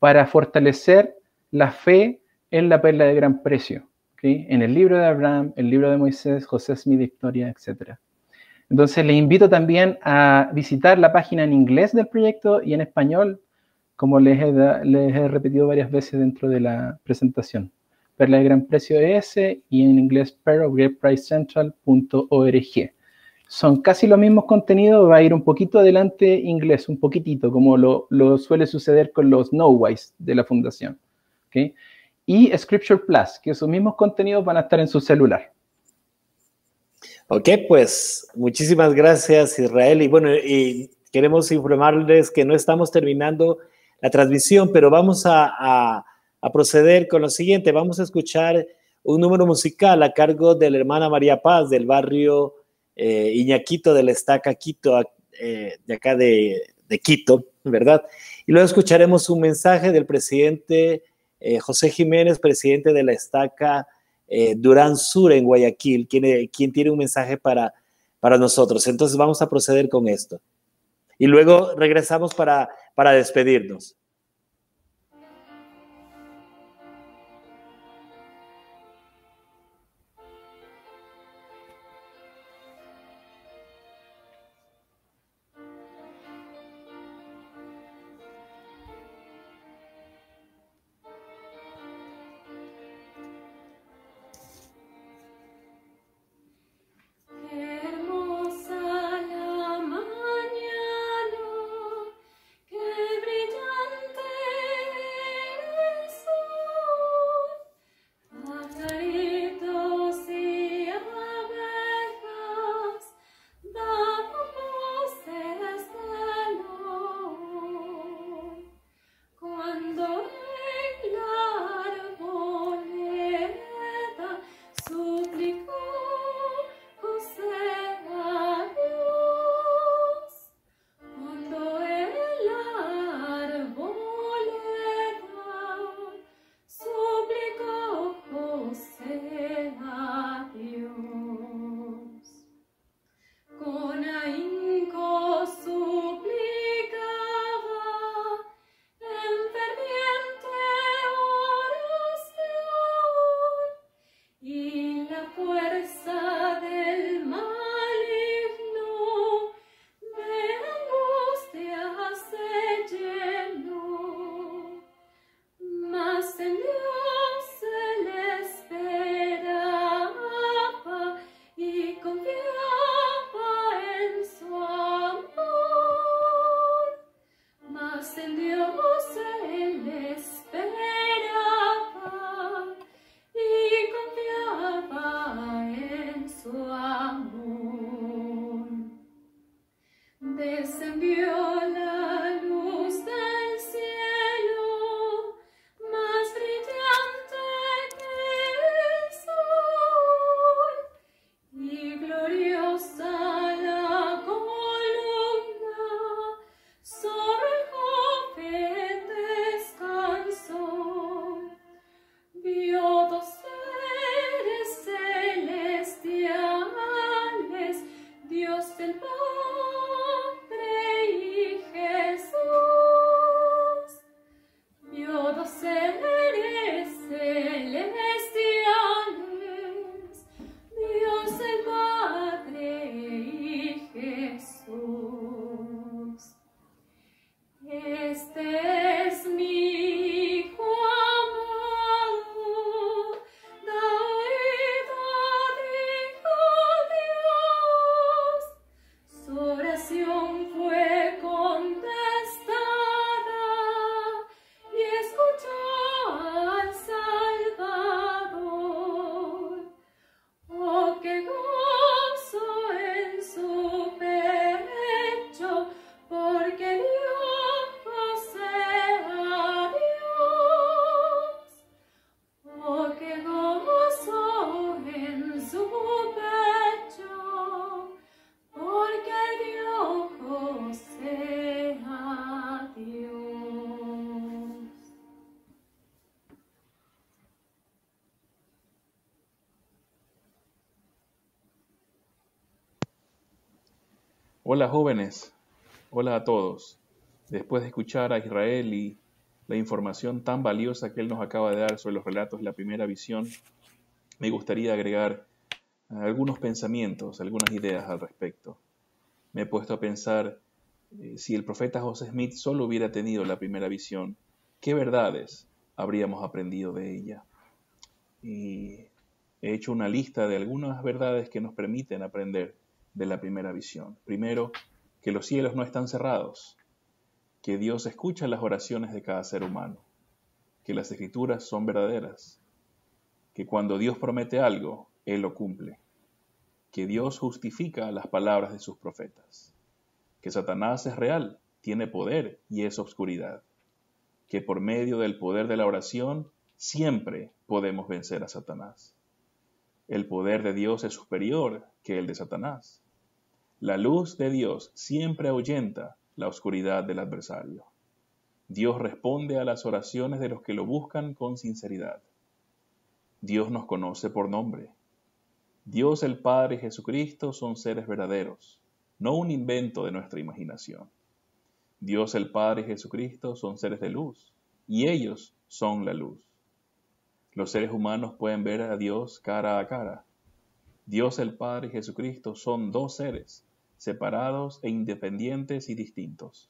para fortalecer la fe en la Perla de Gran Precio, en el libro de Abraham, el libro de Moisés, José Smith, Victoria, etcétera. Entonces, les invito también a visitar la página en inglés del proyecto y en español, como les he, repetido varias veces dentro de la presentación. Perla de Gran Precio ES y en inglés Pearl Central.org. Son casi los mismos contenidos, va a ir un poquito adelante inglés, un poquitito, como lo, suele suceder con los No-Wise de la fundación. Y Scripture Plus, que esos mismos contenidos van a estar en su celular. Ok, pues muchísimas gracias Israel. Y bueno, y queremos informarles que no estamos terminando la transmisión, pero vamos a, proceder con lo siguiente. Vamos a escuchar un número musical a cargo de la hermana María Paz del barrio eh, Iñaquito de la Estaca Quito, eh, de acá de, Quito, ¿verdad? Y luego escucharemos un mensaje del presidente eh, José Jiménez, presidente de la Estaca eh, Durán Sur en Guayaquil, quien, quien tiene un mensaje para, para nosotros. Entonces vamos a proceder con esto. Y luego regresamos para, para despedirnos. Hola jóvenes, hola a todos. Después de escuchar a Israel y la información tan valiosa que él nos acaba de dar sobre los relatos de la primera visión, me gustaría agregar algunos pensamientos, algunas ideas al respecto. Me he puesto a pensar eh, si el profeta José Smith solo hubiera tenido la primera visión, ¿qué verdades habríamos aprendido de ella? Y he hecho una lista de algunas verdades que nos permiten aprender de la primera visión. Primero, que los cielos no están cerrados, que Dios escucha las oraciones de cada ser humano, que las escrituras son verdaderas, que cuando Dios promete algo, Él lo cumple, que Dios justifica las palabras de sus profetas, que Satanás es real, tiene poder y es obscuridad, que por medio del poder de la oración siempre podemos vencer a Satanás. El poder de Dios es superior que el de Satanás. La luz de Dios siempre ahuyenta la oscuridad del adversario. Dios responde a las oraciones de los que lo buscan con sinceridad. Dios nos conoce por nombre. Dios el Padre y Jesucristo son seres verdaderos, no un invento de nuestra imaginación. Dios el Padre y Jesucristo son seres de luz, y ellos son la luz. Los seres humanos pueden ver a Dios cara a cara. Dios el Padre y Jesucristo son dos seres separados e independientes y distintos.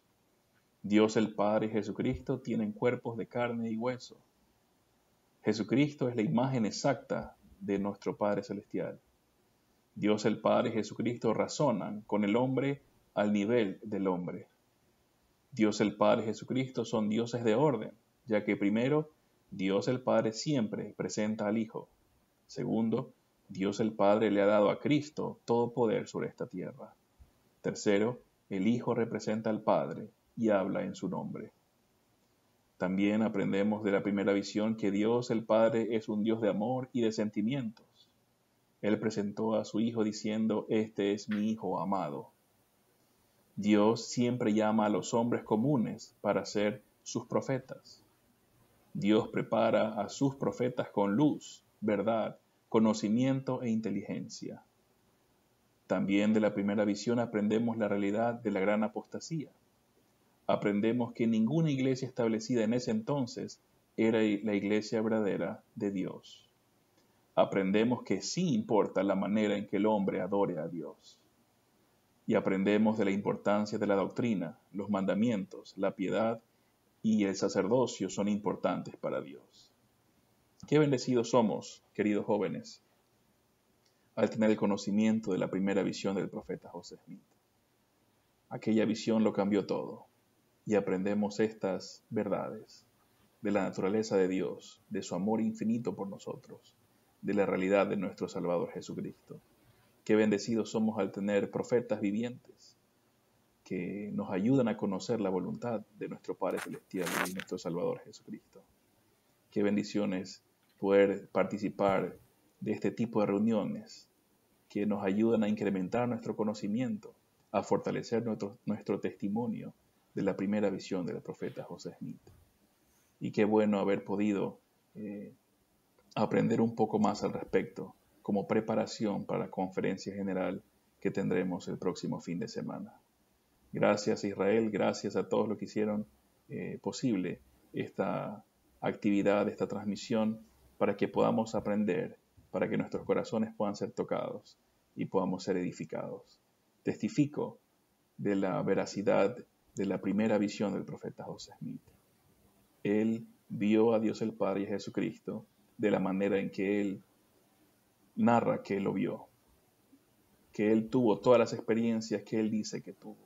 Dios el Padre y Jesucristo tienen cuerpos de carne y hueso. Jesucristo es la imagen exacta de nuestro Padre Celestial. Dios el Padre y Jesucristo razonan con el hombre al nivel del hombre. Dios el Padre y Jesucristo son dioses de orden, ya que primero, Dios el Padre siempre presenta al Hijo. Segundo, Dios el Padre le ha dado a Cristo todo poder sobre esta tierra. Tercero, el Hijo representa al Padre y habla en su nombre. También aprendemos de la primera visión que Dios el Padre es un Dios de amor y de sentimientos. Él presentó a su Hijo diciendo, Este es mi Hijo amado. Dios siempre llama a los hombres comunes para ser sus profetas. Dios prepara a sus profetas con luz, verdad, conocimiento e inteligencia. También de la primera visión aprendemos la realidad de la gran apostasía. Aprendemos que ninguna iglesia establecida en ese entonces era la iglesia verdadera de Dios. Aprendemos que sí importa la manera en que el hombre adore a Dios. Y aprendemos de la importancia de la doctrina, los mandamientos, la piedad y el sacerdocio son importantes para Dios. Qué bendecidos somos, queridos jóvenes, al tener el conocimiento de la primera visión del profeta José Smith. Aquella visión lo cambió todo y aprendemos estas verdades de la naturaleza de Dios, de su amor infinito por nosotros, de la realidad de nuestro Salvador Jesucristo. Qué bendecidos somos al tener profetas vivientes que nos ayudan a conocer la voluntad de nuestro Padre Celestial y nuestro Salvador Jesucristo. Qué bendiciones poder participar de este tipo de reuniones que nos ayudan a incrementar nuestro conocimiento, a fortalecer nuestro, nuestro testimonio de la primera visión del profeta José Smith. Y qué bueno haber podido eh, aprender un poco más al respecto como preparación para la conferencia general que tendremos el próximo fin de semana. Gracias Israel, gracias a todos los que hicieron eh, posible esta actividad, esta transmisión, para que podamos aprender para que nuestros corazones puedan ser tocados y podamos ser edificados. Testifico de la veracidad de la primera visión del profeta José Smith. Él vio a Dios el Padre y a Jesucristo de la manera en que él narra que lo vio, que él tuvo todas las experiencias que él dice que tuvo.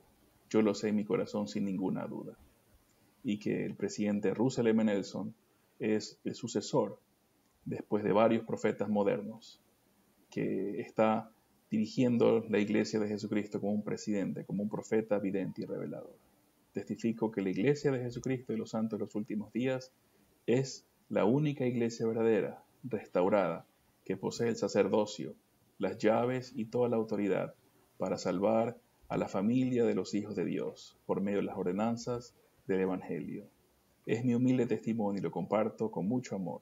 Yo lo sé en mi corazón sin ninguna duda. Y que el presidente Russell M. Nelson es el sucesor después de varios profetas modernos, que está dirigiendo la iglesia de Jesucristo como un presidente, como un profeta vidente y revelador. Testifico que la iglesia de Jesucristo y los santos de los últimos días es la única iglesia verdadera, restaurada, que posee el sacerdocio, las llaves y toda la autoridad para salvar a la familia de los hijos de Dios por medio de las ordenanzas del Evangelio. Es mi humilde testimonio y lo comparto con mucho amor.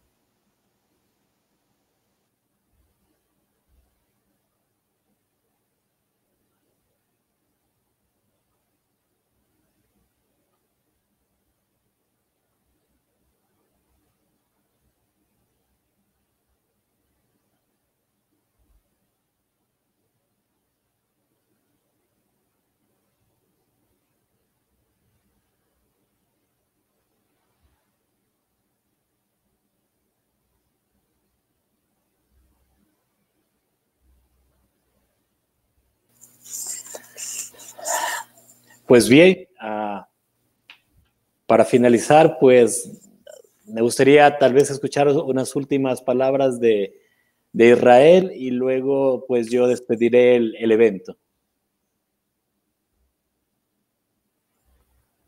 Pues bien, ah, para finalizar, pues me gustaría tal vez escuchar unas últimas palabras de, Israel y luego pues yo despediré el, evento.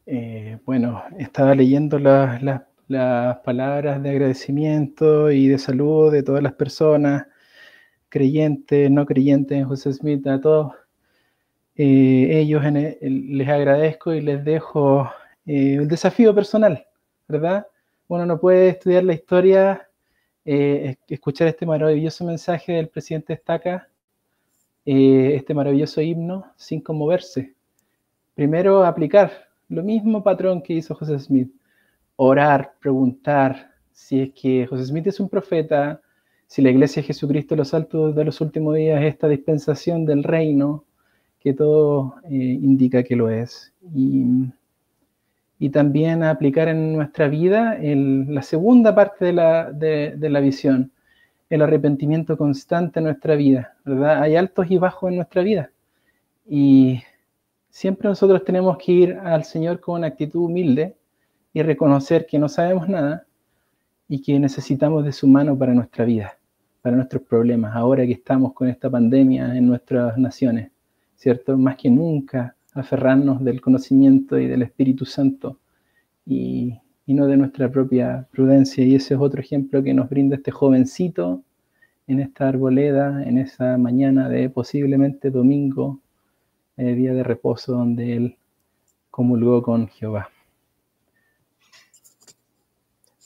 Eh, bueno, estaba leyendo las las palabras de agradecimiento y de salud de todas las personas, creyentes, no creyentes, José Smith, a todos eh, ellos e, les agradezco y les dejo el eh, desafío personal, ¿verdad? Uno no puede estudiar la historia, eh, escuchar este maravilloso mensaje del presidente Estaca, este maravilloso himno, sin conmoverse. Primero, aplicar lo mismo patrón que hizo José Smith. Orar, preguntar, si es que José Smith es un profeta, si la iglesia de Jesucristo los altos de los últimos días es esta dispensación del reino, que todo eh, indica que lo es. Y, también aplicar en nuestra vida la segunda parte de la, la, visión, el arrepentimiento constante en nuestra vida, ¿verdad? Hay altos y bajos en nuestra vida. Y siempre nosotros tenemos que ir al Señor con una actitud humilde y reconocer que no sabemos nada y que necesitamos de su mano para nuestra vida, para nuestros problemas, ahora que estamos con esta pandemia en nuestras naciones. ¿cierto? Más que nunca aferrarnos del conocimiento y del Espíritu Santo y, no de nuestra propia prudencia. Y ese es otro ejemplo que nos brinda este jovencito en esta arboleda, en esa mañana de posiblemente domingo, eh, día de reposo, donde él comulgó con Jehová.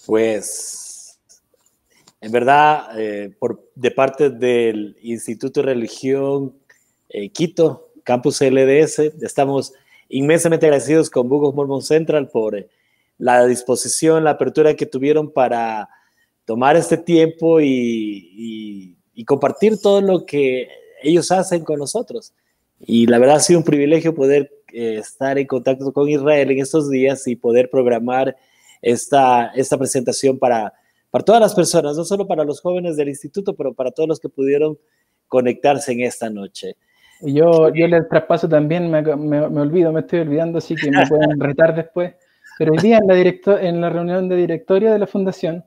Pues, en verdad, eh, por, de parte del Instituto de Religión eh, Quito, Campus LDS. Estamos inmensamente agradecidos con Bugos Mormon Central por eh, la disposición, la apertura que tuvieron para tomar este tiempo y, compartir todo lo que ellos hacen con nosotros. Y la verdad ha sido un privilegio poder eh, estar en contacto con Israel en estos días y poder programar esta, esta presentación para, para todas las personas, no solo para los jóvenes del instituto, pero para todos los que pudieron conectarse en esta noche yo, yo el traspaso también me, me, olvido, me estoy olvidando, así que me pueden retar después. Pero hoy día en la, en la reunión de directorio de la fundación,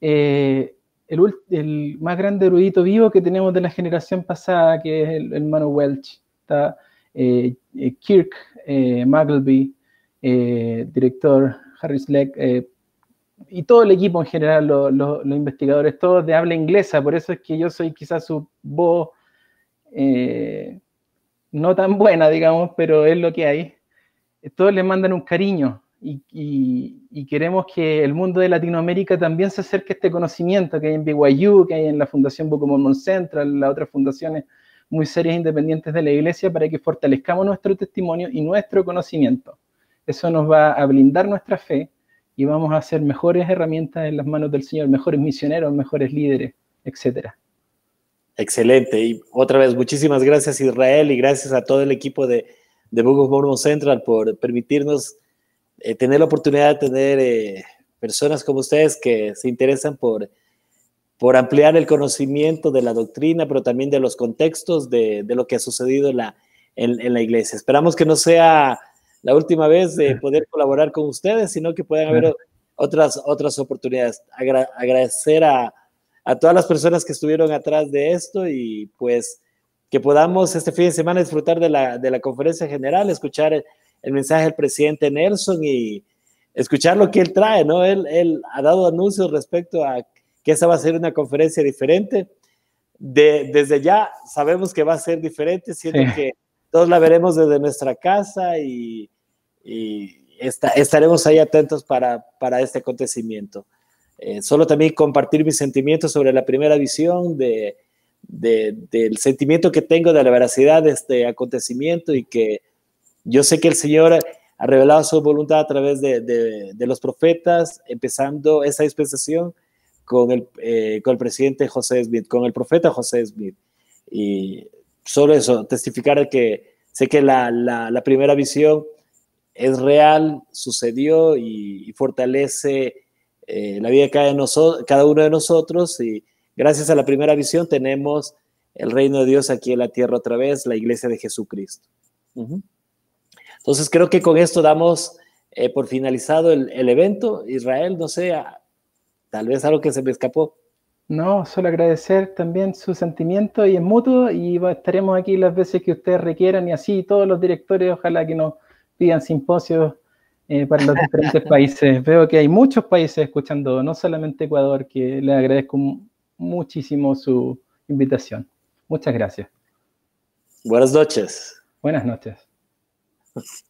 eh, el, el, más grande erudito vivo que tenemos de la generación pasada, que es el, hermano Welch, está eh, eh, Kirk eh, director Harris Leck, y todo el equipo en general, los investigadores, todos de habla inglesa, por eso es que yo soy quizás su voz eh, no tan buena, digamos, pero es lo que hay, todos le mandan un cariño y, queremos que el mundo de Latinoamérica también se acerque a este conocimiento que hay en BYU, que hay en la Fundación Bocomormon Central, las otras fundaciones muy serias e independientes de la Iglesia, para que fortalezcamos nuestro testimonio y nuestro conocimiento. Eso nos va a blindar nuestra fe y vamos a ser mejores herramientas en las manos del Señor, mejores misioneros, mejores líderes, etcétera. Excelente. Y otra vez, muchísimas gracias Israel y gracias a todo el equipo de, de Mormon Central por permitirnos eh, tener la oportunidad de tener eh, personas como ustedes que se interesan por, por ampliar el conocimiento de la doctrina, pero también de los contextos de, lo que ha sucedido en la, en, la iglesia. Esperamos que no sea la última vez de poder colaborar con ustedes, sino que puedan haber otras, otras oportunidades. agradecer a, a todas las personas que estuvieron atrás de esto y pues que podamos este fin de semana disfrutar de la, de la conferencia general, escuchar el, mensaje del presidente Nelson y escuchar lo que él trae, ¿no? Él, él ha dado anuncios respecto a que esa va a ser una conferencia diferente. De, desde ya sabemos que va a ser diferente, siendo que todos la veremos desde nuestra casa y, y estaremos ahí atentos para, para este acontecimiento. Eh, solo también compartir mis sentimientos sobre la primera visión, del sentimiento que tengo de la veracidad de este acontecimiento y que yo sé que el Señor ha revelado su voluntad a través de, los profetas, empezando esa dispensación con el, eh, con el presidente José Smith, con el profeta José Smith. Y solo eso, testificar que sé que la, primera visión es real, sucedió y fortalece eh, la vida cae en nosotros cada uno de nosotros y gracias a la primera visión tenemos el reino de Dios aquí en la tierra otra vez, la iglesia de Jesucristo. Entonces creo que con esto damos eh, por finalizado el, evento. Israel, no sé, ah, tal vez algo que se me escapó. No, solo agradecer también su sentimiento y es mutuo y estaremos aquí las veces que ustedes requieran y así todos los directores ojalá que nos pidan simposios eh, para los diferentes países. Veo que hay muchos países escuchando, no solamente Ecuador, que le agradezco muchísimo su invitación. Muchas gracias. Buenas noches. Buenas noches.